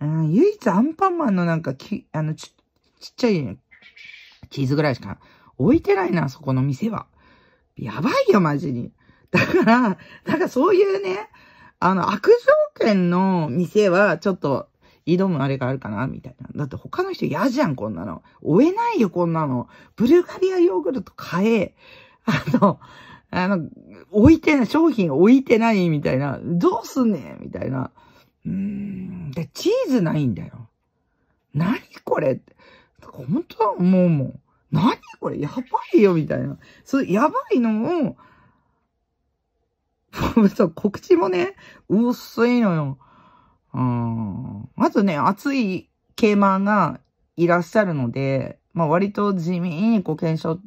[SPEAKER 1] うん、唯一アンパンマンのなんかき、あの、ち、ちっちゃいチーズぐらいしか置いてないな、そこの店は。やばいよ、マジに。だから、だからそういうね、あの、悪条件の店は、ちょっと、挑むあれがあるかなみたいな。だって他の人嫌じゃん、こんなの。追えないよ、こんなの。ブルガリアヨーグルト買え。あの、あの、置いてない、商品置いてないみたいな。どうすんねんみたいな。うーん。で、チーズないんだよ。何これ本当は思うもん。何これやばいよみたいな。そう、やばいのを、そう、告知もね、薄いのよ。うん。まずね、熱いケーマーがいらっしゃるので、まあ割と地味にこう検証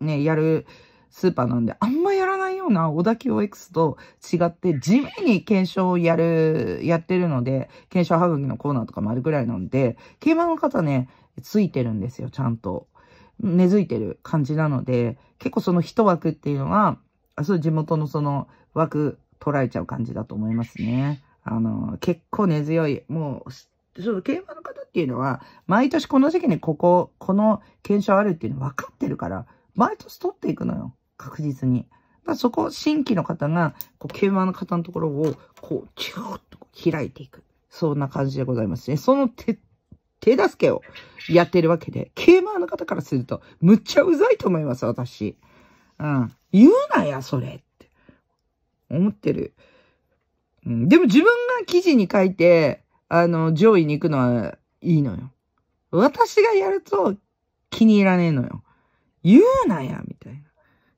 [SPEAKER 1] ね、やるスーパーなんで、あんまやらないような小田急 OX と違って、地味に検証をやる、やってるので、検証はがきのコーナーとかもあるぐらいなんで、競馬の方ね、ついてるんですよ、ちゃんと。根付いてる感じなので、結構その一枠っていうのは、そう地元のその枠捉えちゃう感じだと思いますね。あの、結構根強い、もう、その競馬の方っていうのは、毎年この時期にここ、この検証あるっていうの分かってるから、毎年取っていくのよ。確実に。まあ、そこ、新規の方が、こう、ケーマーの方のところを、こう、キューッと開いていく。そんな感じでございますね。その手、手助けをやってるわけで、ケーマーの方からすると、むっちゃうざいと思います、私。うん。言うなや、それって。思ってる。うん。でも自分が記事に書いて、あの、上位に行くのはいいのよ。私がやると気に入らねえのよ。言うなや、みたいな。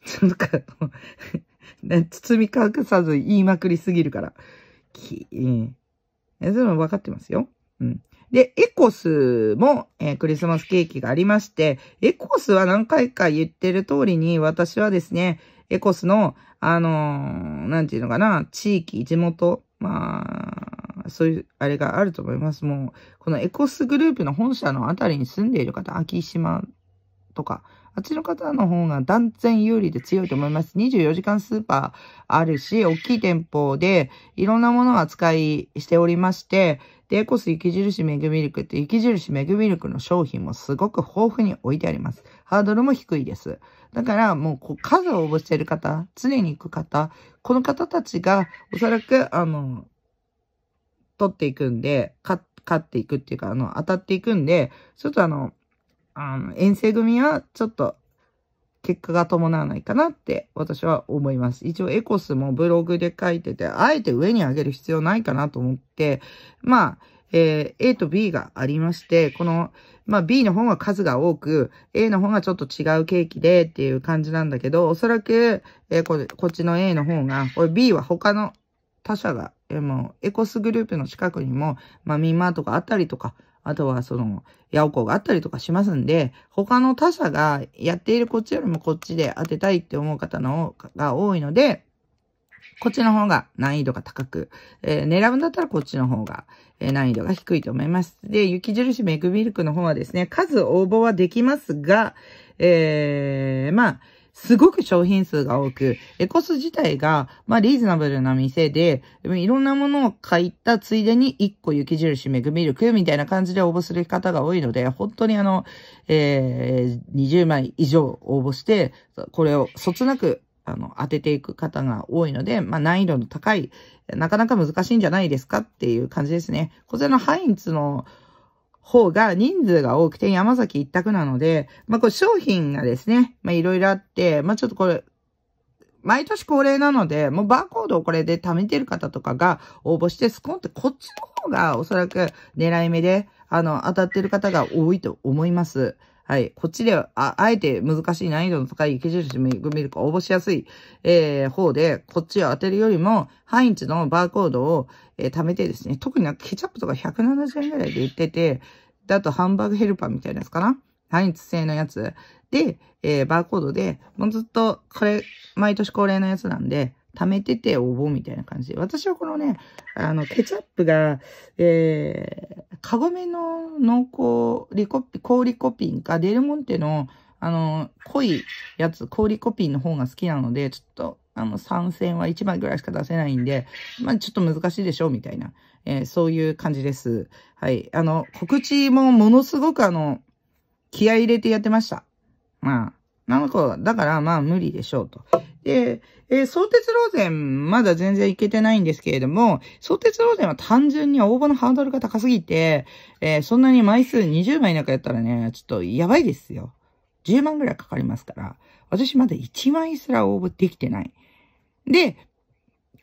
[SPEAKER 1] なんか、包み隠さず言いまくりすぎるから。き、うん。それも分かってますよ。うん。で、エコスも、えー、クリスマスケーキがありまして、エコスは何回か言ってる通りに、私はですね、エコスの、あのー、なんていうのかな、地域、地元、まあ、そういう、あれがあると思います。もう、このエコスグループの本社のあたりに住んでいる方、秋島とか、あっちの方の方が断然有利で強いと思います。24時間スーパーあるし、大きい店舗でいろんなものを扱いしておりまして、で、エコス雪印メグミルクって雪印メグミルクの商品もすごく豊富に置いてあります。ハードルも低いです。だからもうこう数を応募している方、常に行く方、この方たちがおそらく、あの、取っていくんで、勝っていくっていうか、あの、当たっていくんで、ちょっとあの、あの、遠征組はちょっと結果が伴わないかなって私は思います。一応エコスもブログで書いてて、あえて上に上げる必要ないかなと思って、まあ、えー、A と B がありまして、この、まあ、B の方が数が多く、A の方がちょっと違うケーキでっていう感じなんだけど、おそらく、えー、ここっちの A の方が、これ B は他の他社が、えー、もうエコスグループの近くにも、まあ、ミンマーとかあったりとか、あとはその、ヤオコがあったりとかしますんで、他の他社がやっているこっちよりもこっちで当てたいって思う方のが多いので、こっちの方が難易度が高く、えー、狙うんだったらこっちの方が、えー、難易度が低いと思います。で、雪印メグミルクの方はですね、数応募はできますが、えー、まあ、すごく商品数が多く、エコス自体が、まあ、リーズナブルな店で、いろんなものを買ったついでに、1個雪印メグミルクみたいな感じで応募する方が多いので、本当にあの、えー、20枚以上応募して、これをそつなくあの、当てていく方が多いので、まあ、難易度の高い、なかなか難しいんじゃないですかっていう感じですね。こちらのハインツの方が人数が多くて山崎一択なので、まあ、これ商品がですね、まいろいろあって、まあ、ちょっとこれ、毎年恒例なので、もうバーコードをこれで貯めてる方とかが応募して、スコンってこっちの方がおそらく狙い目で、あの、当たってる方が多いと思います。はい。こっちで、あ、あえて難しい難易度の高い池印ミルク応募しやすい、えー、方で、こっちを当てるよりも、ハインチのバーコードを、えー、貯めてですね、特になんかケチャップとか170円ぐらいで売ってて、だあとハンバーグヘルパーみたいなやつかなハイツ製のやつで、えー、バーコードで、もうずっとこれ、毎年恒例のやつなんで、貯めてて応募みたいな感じで。私はこのね、あの、ケチャップが、えー、カゴメの濃厚リコピ、氷コピンか、デルモンテの、あの、濃いやつ、氷コピンの方が好きなので、ちょっとあの、参戦は1枚ぐらいしか出せないんで、まあ、ちょっと難しいでしょう、みたいな、えー、そういう感じです。はい。あの、告知もものすごくあの、気合入れてやってました。まあ、なんか、だからまあ無理でしょうと。で、えー、相鉄ローゼン、まだ全然いけてないんですけれども、相鉄ローゼンは単純に応募のハードルが高すぎて、えー、そんなに枚数20枚なんかやったらね、ちょっとやばいですよ。10万ぐらいかかりますから。私まだ1枚すら応募できてない。で、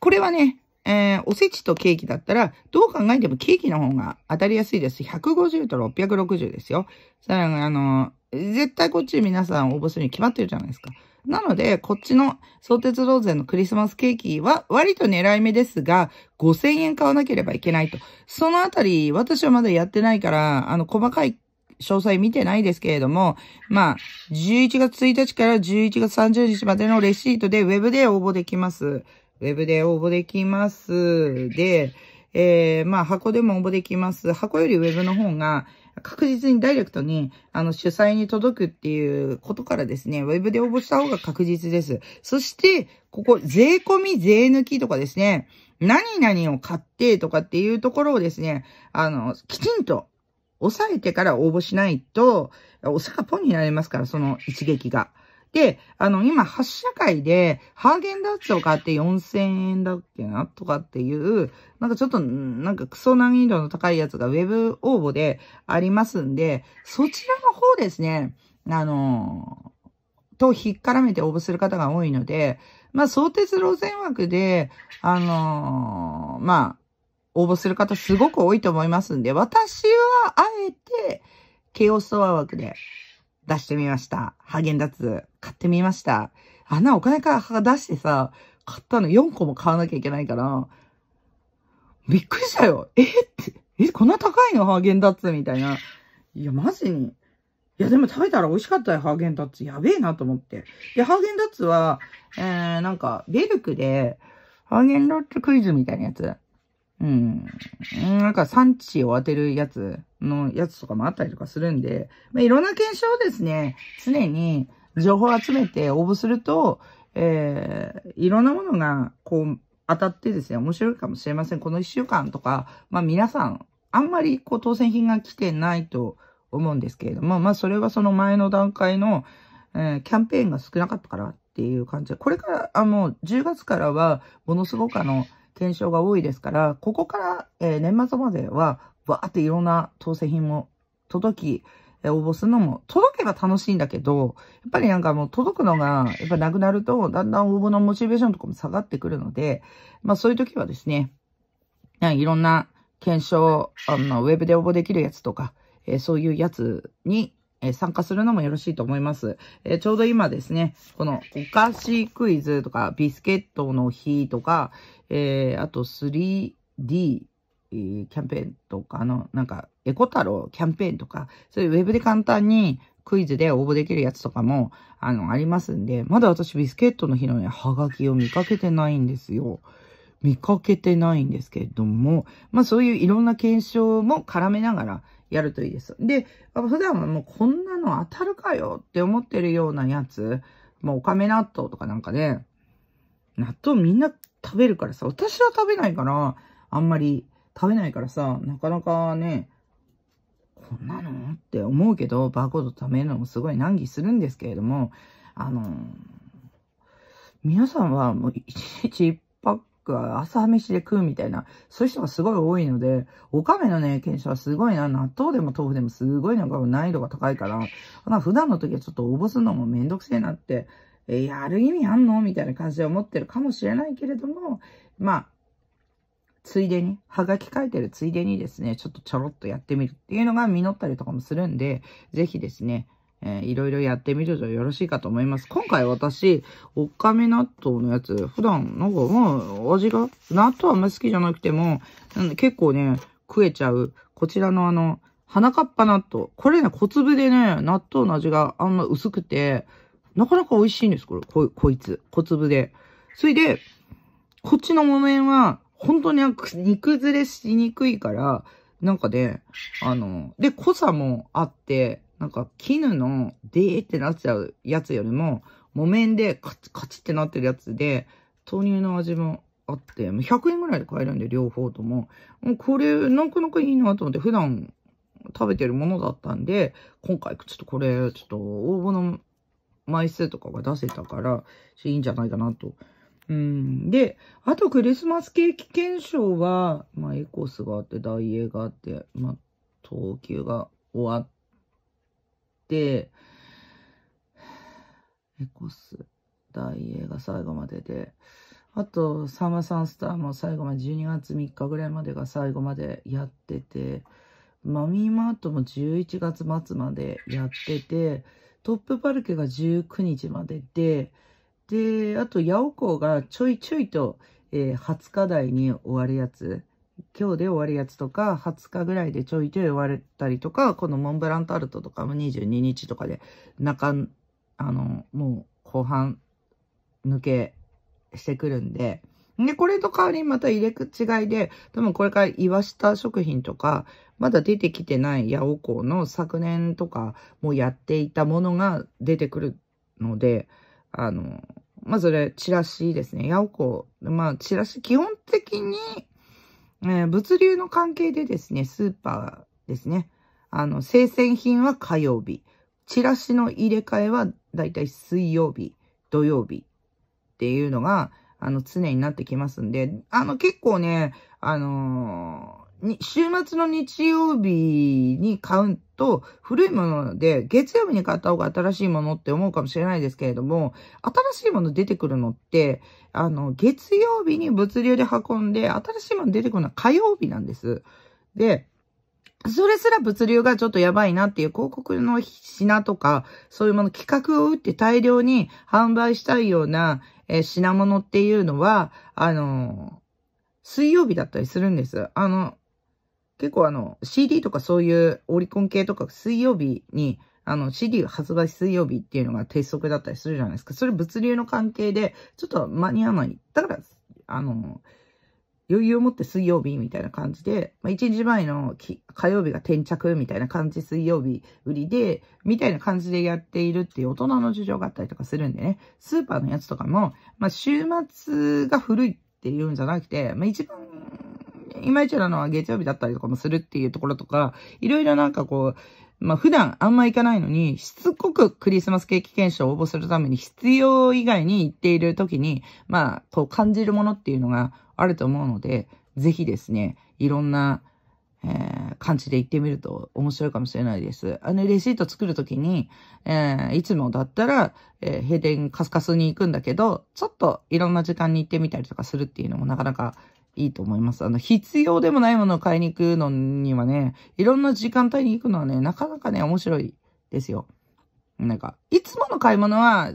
[SPEAKER 1] これはね、えー、おせちとケーキだったら、どう考えてもケーキの方が当たりやすいです。150と660ですよ。さあ、あの、絶対こっち皆さん応募するに決まってるじゃないですか。なので、こっちの相鉄ローゼのクリスマスケーキは割と狙い目ですが、5000円買わなければいけないと。そのあたり、私はまだやってないから、あの、細かい詳細見てないですけれども、まあ、11月1日から11月30日までのレシートで、ウェブで応募できます。ウェブで応募できます。で、えー、まあ、箱でも応募できます。箱よりウェブの方が、確実にダイレクトに、あの、主催に届くっていうことからですね、ウェブで応募した方が確実です。そして、ここ、税込み、税抜きとかですね、何々を買ってとかっていうところをですね、あの、きちんと押さえてから応募しないと、おさがポンになりますから、その一撃が。で、あの、今、発射会で、ハーゲンダッツを買って4000円だっけなとかっていう、なんかちょっと、なんかクソ難易度の高いやつがウェブ応募でありますんで、そちらの方ですね、あの、と引っ絡めて応募する方が多いので、まあ、相鉄路線枠で、あのー、ま応募する方すごく多いと思いますんで、私はあえて、ケオストア枠で出してみました。ハーゲンダッツ買ってみました。あんなお金から出してさ、買ったの4個も買わなきゃいけないから、びっくりしたよ。えって、え、こんな高いのハーゲンダッツみたいな。いや、マジに。いや、でも食べたら美味しかったよ、ハーゲンダッツ。やべえなと思って。で、ハーゲンダッツは、えー、なんか、ベルクで、ハーゲンダッツクイズみたいなやつうん。なんか産地を当てるやつのやつとかもあったりとかするんで、まあ、いろんな検証をですね、常に情報を集めて応募すると、えー、いろんなものがこう当たってですね、面白いかもしれません。この一週間とか、まあ皆さん、あんまりこう当選品が来てないと思うんですけれども、まあそれはその前の段階の、えー、キャンペーンが少なかったからっていう感じで、これから、あの、10月からは、ものすごくあの、検証が多いですから、ここから、え年末までは、わーっていろんな当選品も届き、応募するのも、届けば楽しいんだけど、やっぱりなんかもう届くのが、やっぱなくなると、だんだん応募のモチベーションとかも下がってくるので、まあそういう時はですね、いろんな検証、あの、ウェブで応募できるやつとか、えー、そういうやつに、え参加するのもよろしいと思います。えー、ちょうど今ですね、このお菓子クイズとか、ビスケットの日とか、えー、あと 3D キャンペーンとか、あの、なんか、エコ太郎キャンペーンとか、そういうウェブで簡単にクイズで応募できるやつとかも、あの、ありますんで、まだ私ビスケットの日のね、はがきを見かけてないんですよ。見かけてないんですけれども、まあそういういろんな検証も絡めながらやるといいです。で、普段はもうこんなの当たるかよって思ってるようなやつ、もうおかめ納豆とかなんかで、納豆みんな食べるからさ、私は食べないから、あんまり食べないからさ、なかなかね、こんなのって思うけど、バーコード貯めるのもすごい難儀するんですけれども、あのー、皆さんはもう1日1パック朝飯で食うみたいな、そういう人がすごい多いので、おかめのね、検証はすごいな、納豆でも豆腐でもすごいなんか難易度が高いから、から普段の時はちょっと応募するのもめんどくせえなってえやる意味あんのみたいな感じで思ってるかもしれないけれども、まあ、ついでに、はがき書いてるついでにですね、ちょっとちょろっとやってみるっていうのが実ったりとかもするんで、ぜひですね、えー、いろいろやってみるとよろしいかと思います。今回私、おっかめ納豆のやつ、普段なんかもう味が、納豆あんまり好きじゃなくても、結構ね、食えちゃう、こちらのあの、花かっぱ納豆。これね、小粒でね、納豆の味があんま薄くて、なかなか美味しいんです、これ、こ、こいつ。小粒で。それで、こっちの木綿は、本当に煮崩れしにくいから、なんかね、あの、で、濃さもあって、なんか絹のデーってなっちゃうやつよりも、木綿でカチカチってなってるやつで、豆乳の味もあって、100円ぐらいで買えるんで、両方とも。もうこれ、なかなかいいなと思って、普段食べてるものだったんで、今回ちょっとこれ、ちょっと応募の枚数とかが出せたから、いいんじゃないかなと。うん。で、あとクリスマスケーキ検証は、まあ、エコスがあって、ダイエーがあって、まあ、東急が終わって、エコス、ダイエーが最後までで、あと、サマサンスターも最後まで、12月3日ぐらいまでが最後までやってて、マミーマートも11月末までやってて、トップパルケが19日までで、で、あと、ヤオコがちょいちょいと、えー、20日台に終わるやつ、今日で終わるやつとか、20日ぐらいでちょいちょい終われたりとか、このモンブランタルトとかも22日とかで、中、あの、もう後半抜けしてくるんで、で、これと代わりにまた入れ違いで、多分これから岩下食品とか、まだ出てきてない八コ港の昨年とかもやっていたものが出てくるので、あの、まあ、それ、チラシですね。八コ港。まあ、チラシ、基本的に、えー、物流の関係でですね、スーパーですね。あの、生鮮品は火曜日。チラシの入れ替えはだいたい水曜日、土曜日っていうのが、あの、常になってきますんで、あの、結構ね、あのー、週末の日曜日に買うと、古いもので、月曜日に買った方が新しいものって思うかもしれないですけれども、新しいもの出てくるのって、あの、月曜日に物流で運んで、新しいもの出てくるのは火曜日なんです。で、それすら物流がちょっとやばいなっていう広告の品とか、そういうもの企画を打って大量に販売したいような、えー、品物っていうのは、あの、水曜日だったりするんです。あの、結構あの、CD とかそういうオリコン系とか水曜日に、あの、CD 発売水曜日っていうのが鉄則だったりするじゃないですか。それ物流の関係で、ちょっと間に合わない。だから、あの、余裕を持って水曜日みたいな感じで、まあ、1日前の火曜日が転着みたいな感じ、水曜日売りで、みたいな感じでやっているっていう大人の事情があったりとかするんでね、スーパーのやつとかも、まあ、週末が古いっていうんじゃなくて、まあ、一番、いまいちなのは月曜日だったりとかもするっていうところとか、いろいろなんかこう、まあ普段あんま行かないのに、しつこくクリスマスケーキ検証を応募するために必要以外に行っている時に、まあこう感じるものっていうのがあると思うので、ぜひですね、いろんな、えー、感じで行ってみると面白いかもしれないです。あの、レシート作るときに、えー、いつもだったら、えー、閉店カスカスに行くんだけど、ちょっといろんな時間に行ってみたりとかするっていうのもなかなかいいと思います。あの、必要でもないものを買いに行くのにはね、いろんな時間帯に行くのはね、なかなかね、面白いですよ。なんか、いつもの買い物は、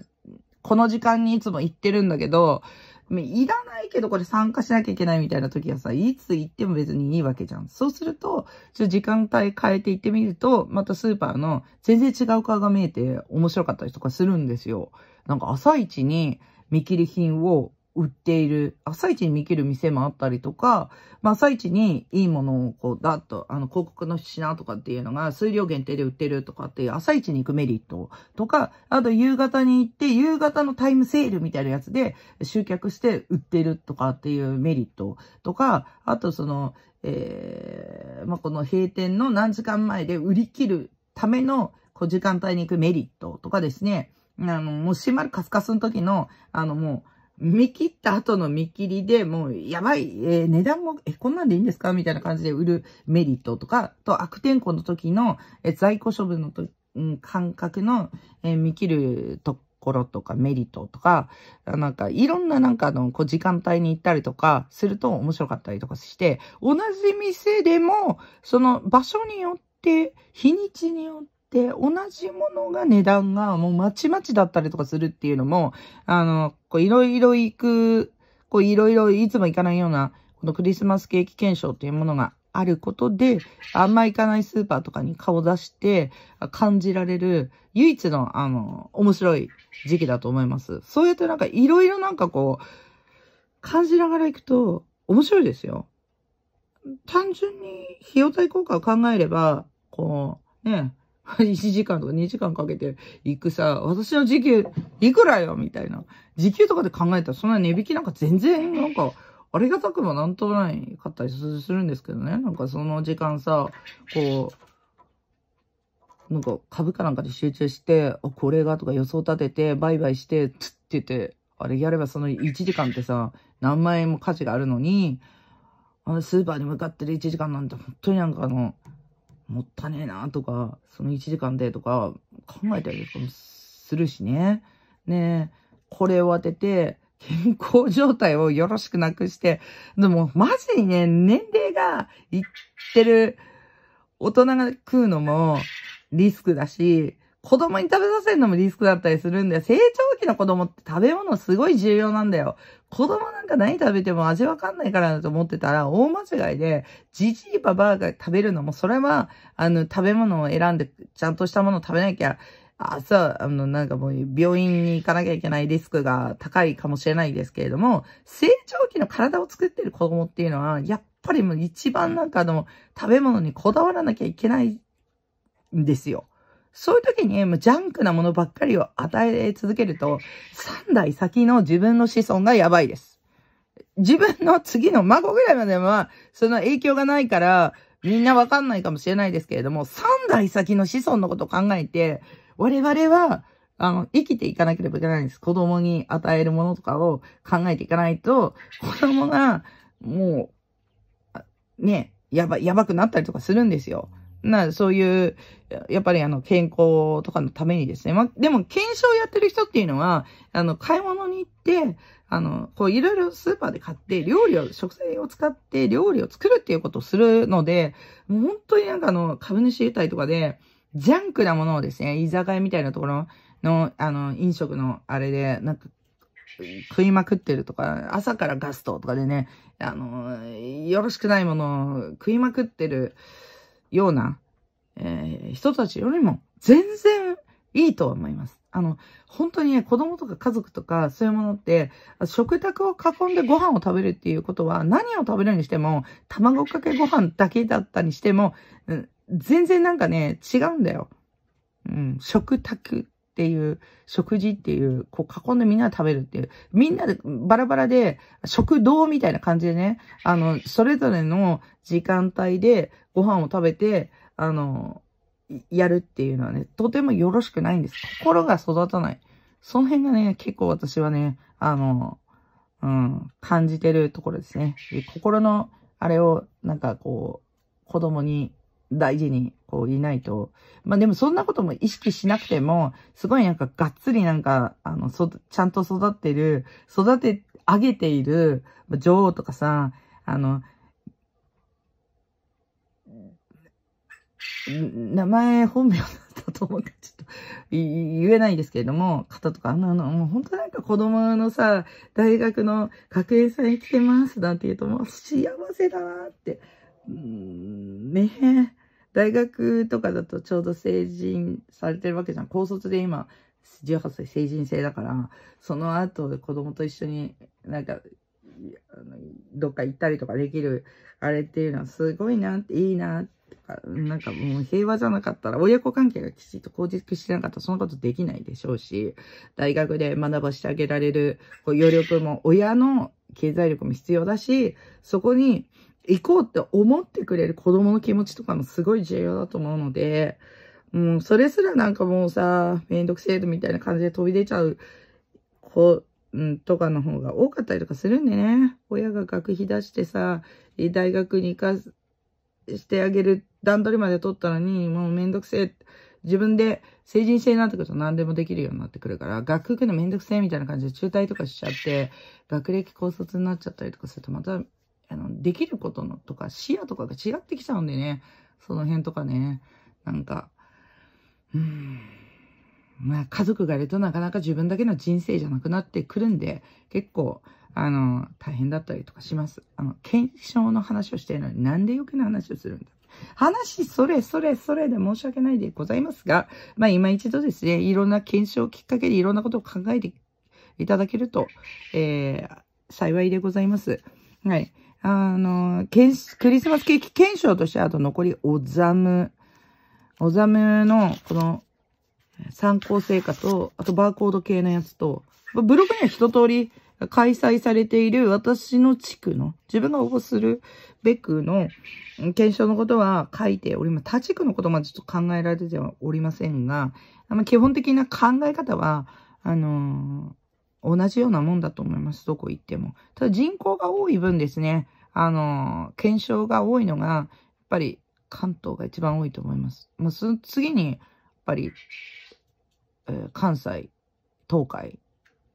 [SPEAKER 1] この時間にいつも行ってるんだけど、いらないけどこれ参加しなきゃいけないみたいな時はさ、いつ行っても別にいいわけじゃん。そうすると、ちょ時間帯変えて行ってみると、またスーパーの全然違う顔が見えて面白かったりとかするんですよ。なんか朝一に見切り品を売っている、朝市に見切る店もあったりとか、まあ、朝市にいいものをこう、だっと、あの、広告の品とかっていうのが数量限定で売ってるとかっていう、朝市に行くメリットとか、あと夕方に行って、夕方のタイムセールみたいなやつで集客して売ってるとかっていうメリットとか、あとその、えー、まあ、この閉店の何時間前で売り切るための、こう、時間帯に行くメリットとかですね、あの、もう閉まるカスカスの時の、あの、もう、見切った後の見切りでもう、やばい、えー、値段も、え、こんなんでいいんですかみたいな感じで売るメリットとか、と悪天候の時の、え在庫処分のと、うん、感覚の、えー、見切るところとかメリットとか、なんかいろんななんかあの、こう時間帯に行ったりとかすると面白かったりとかして、同じ店でも、その場所によって、日にちによって、で、同じものが値段がもうまちまちだったりとかするっていうのも、あの、こういろいろ行く、こういろいろいつも行かないような、このクリスマスケーキ検証というものがあることで、あんま行かないスーパーとかに顔出して感じられる唯一のあの、面白い時期だと思います。そうやってなんかいろいろなんかこう、感じながら行くと面白いですよ。単純に費用対効果を考えれば、こう、ね、1 時間とか2時間かけて行くさ、私の時給いくらよみたいな。時給とかで考えたらそんな値引きなんか全然なんか、ありがたくもなんともないかったりするんですけどね。なんかその時間さ、こう、なんか株価なんかで集中して、これがとか予想立てて、売買して、つってて、あれやればその1時間ってさ、何万円も価値があるのに、あのスーパーに向かってる1時間なんて本当になんかあの、もったねえなとか、その1時間でとか考えたりとかもするしね。ねえ、これを当てて、健康状態をよろしくなくして、でも、マジにね、年齢がいってる大人が食うのもリスクだし、子供に食べさせるのもリスクだったりするんだよ。成長期の子供って食べ物すごい重要なんだよ。子供なんか何食べても味わかんないからだと思ってたら、大間違いで、じじいばばあが食べるのも、それは、あの、食べ物を選んで、ちゃんとしたものを食べなきゃ、朝、あの、なんかもう、病院に行かなきゃいけないリスクが高いかもしれないですけれども、成長期の体を作ってる子供っていうのは、やっぱりもう一番なんかあの、食べ物にこだわらなきゃいけないんですよ。そういう時に、ジャンクなものばっかりを与え続けると、3代先の自分の子孫がやばいです。自分の次の孫ぐらいまでは、その影響がないから、みんなわかんないかもしれないですけれども、3代先の子孫のことを考えて、我々は、あの、生きていかなければいけないんです。子供に与えるものとかを考えていかないと、子供が、もう、ね、やば、やばくなったりとかするんですよ。な、そういう、やっぱりあの、健康とかのためにですね。までも、検証やってる人っていうのは、あの、買い物に行って、あの、こう、いろいろスーパーで買って、料理を、食材を使って料理を作るっていうことをするので、もう本当になんかあの、株主優待とかで、ジャンクなものをですね、居酒屋みたいなところの、あの、飲食のあれで、なんか、食いまくってるとか、朝からガストとかでね、あの、よろしくないものを食いまくってる、ような、えー、人たちよりも全然いいと思います。あの、本当にね、子供とか家族とかそういうものって、食卓を囲んでご飯を食べるっていうことは、何を食べるにしても、卵かけご飯だけだったにしても、うん、全然なんかね、違うんだよ。うん、食卓っていう、食事っていう、こう囲んでみんなで食べるっていう、みんなでバラバラで、食堂みたいな感じでね、あの、それぞれの時間帯でご飯を食べて、あの、やるっていうのはね、とてもよろしくないんです。心が育たない。その辺がね、結構私はね、あの、うん、感じてるところですね。心の、あれを、なんかこう、子供に大事にこういないと。まあでもそんなことも意識しなくても、すごいなんかがっつりなんか、あの、そ、ちゃんと育ってる、育て上げている女王とかさ、あの、名前本名だったと思って、ちょっと言えないですけれども、方とか、あの、あの、もう本当なんか子供のさ、大学の学園祭来てますなんて言うと、もう幸せだなって。うん、ねえ。大学とかだとちょうど成人されてるわけじゃん。高卒で今、18歳成人制だから、その後子供と一緒になんか、どっか行ったりとかできる、あれっていうのはすごいなって、いいなって。なんかもう平和じゃなかったら、親子関係がきちっと構築してなかったら、そのことできないでしょうし、大学で学ばしてあげられる、こう、余力も、親の経済力も必要だし、そこに、行こうって思ってくれる子供の気持ちとかもすごい重要だと思うので、もうそれすらなんかもうさ、めんどくせえみたいな感じで飛び出ちゃう子、うん、とかの方が多かったりとかするんでね。親が学費出してさ、大学に行かしてあげる段取りまで取ったのに、もうめんどくせえ。自分で成人性になってくると何でもできるようになってくるから、学校行くのめんどくせえみたいな感じで中退とかしちゃって、学歴高卒になっちゃったりとかするとまたあの、できることのとか視野とかが違ってきちゃうんでね、その辺とかね、なんか、うん。まあ、家族がいるとなかなか自分だけの人生じゃなくなってくるんで、結構、あの、大変だったりとかします。あの、検証の話をしてるのになんで余計な話をするんだ話、それ、それ、それで申し訳ないでございますが、まあ今一度ですね、いろんな検証をきっかけでいろんなことを考えていただけると、えー、幸いでございます。はい。あの、クリスマスケーキ検証として、あと残りおざむ。おざむの、この、参考成果と、あとバーコード系のやつと、ブログには一通り開催されている私の地区の、自分が応募するべくの検証のことは書いております。他地区のことまでちょっと考えられてはおりませんが、ま基本的な考え方は、あのー、同じようなもんだと思います。どこ行っても。ただ人口が多い分ですね、あの、検証が多いのが、やっぱり関東が一番多いと思います。もうす、次に、やっぱり、えー、関西、東海、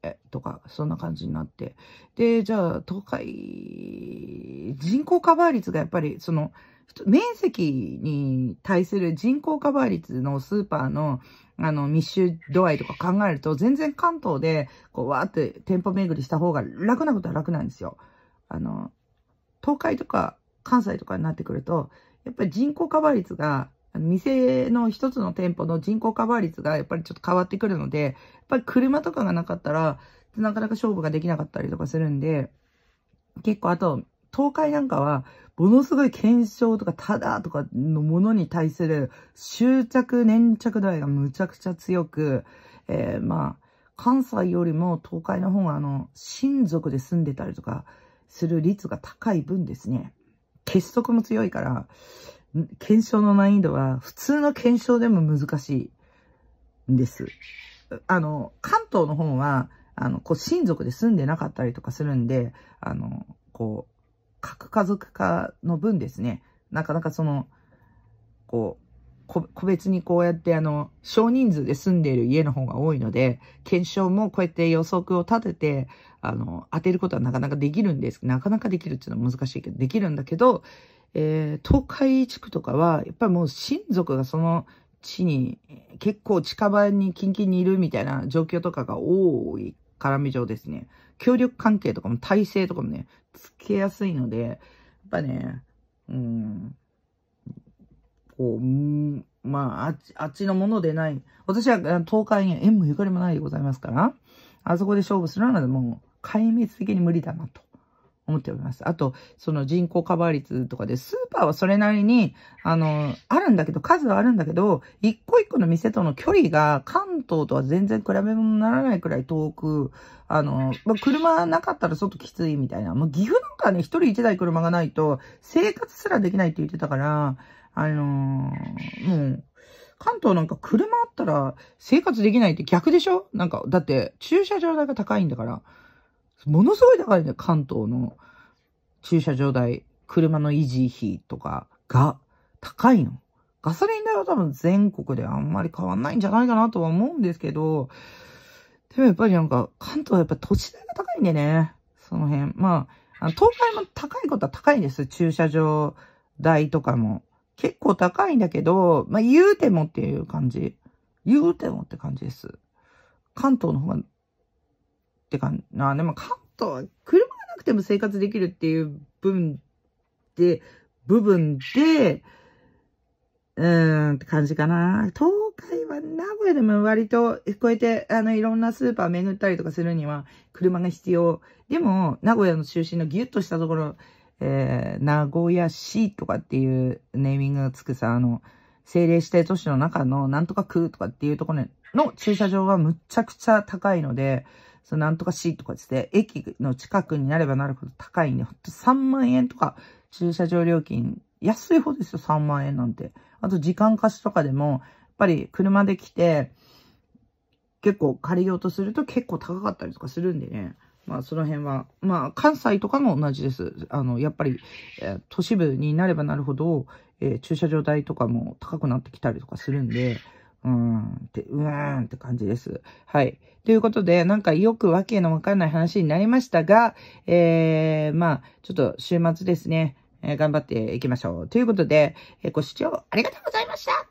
[SPEAKER 1] え、とか、そんな感じになって。で、じゃあ、東海、人口カバー率がやっぱり、その、面積に対する人口カバー率のスーパーの、あの、密集度合いとか考えると、全然関東で、こう、わーって店舗巡りした方が楽なことは楽なんですよ。あの、東海とか関西とかになってくると、やっぱり人口カバー率が、店の一つの店舗の人口カバー率がやっぱりちょっと変わってくるので、やっぱり車とかがなかったら、なかなか勝負ができなかったりとかするんで、結構あと、東海なんかは、ものすごい検証とかただとかのものに対する執着、粘着度合いがむちゃくちゃ強く、えー、まあ、関西よりも東海の方があの、親族で住んでたりとか、する率が高い分ですね、結束も強いから、検証の難易度は普通の検証でも難しいんです。あの、関東の方は、あの、こう親族で住んでなかったりとかするんで、あの、こう、核家族化の分ですね、なかなかその、こう、個別にこうやってあの、少人数で住んでいる家の方が多いので、検証もこうやって予測を立てて、あの、当てることはなかなかできるんです。なかなかできるっていうのは難しいけど、できるんだけど、えー、東海地区とかは、やっぱりもう親族がその地に、結構近場に近々にいるみたいな状況とかが多い絡み上ですね。協力関係とかも体制とかもね、つけやすいので、やっぱね、うん、こう、まあ、あっち、あっちのものでない。私は東海に縁もゆかりもないでございますから、あそこで勝負するのはもう、壊滅的に無理だなと。思っております。あと、その人口カバー率とかで、スーパーはそれなりに、あの、あるんだけど、数はあるんだけど、一個一個の店との距離が関東とは全然比べ物にならないくらい遠く、あの、まあ、車なかったら外きついみたいな。もう岐阜なんかね、一人一台車がないと、生活すらできないって言ってたから、あのー、もう、関東なんか車あったら生活できないって逆でしょなんか、だって駐車場代が高いんだから、ものすごい高いんだよ、関東の駐車場代、車の維持費とかが高いの。ガソリン代は多分全国であんまり変わんないんじゃないかなとは思うんですけど、でもやっぱりなんか関東はやっぱ土地代が高いんでね、その辺。まあ、東海も高いことは高いんです、駐車場代とかも。結構高いんだけど、まあ、言うてもっていう感じ。言うてもって感じです。関東の方が、ってか、な、でも関東は車がなくても生活できるっていう分で、部分で、うーんって感じかな。東海は名古屋でも割と、こうやって、あの、いろんなスーパー巡ったりとかするには、車が必要。でも、名古屋の中心のギュッとしたところ、えー、名古屋市とかっていうネーミングがつくさ、あの、政令指定都市の中のなんとか区とかっていうところの駐車場はむちゃくちゃ高いので、そのなんとか市とかつって、駅の近くになればなるほど高いんで、ほんと3万円とか駐車場料金、安い方ですよ、3万円なんて。あと時間貸しとかでも、やっぱり車で来て、結構借りようとすると結構高かったりとかするんでね。まあ、その辺は、まあ、関西とかも同じです。あの、やっぱり、えー、都市部になればなるほど、えー、駐車場代とかも高くなってきたりとかするんで、うーんって、うーんって感じです。はい。ということで、なんかよくわけのわかんない話になりましたが、えー、まあ、ちょっと週末ですね、えー、頑張っていきましょう。ということで、えー、ご視聴ありがとうございました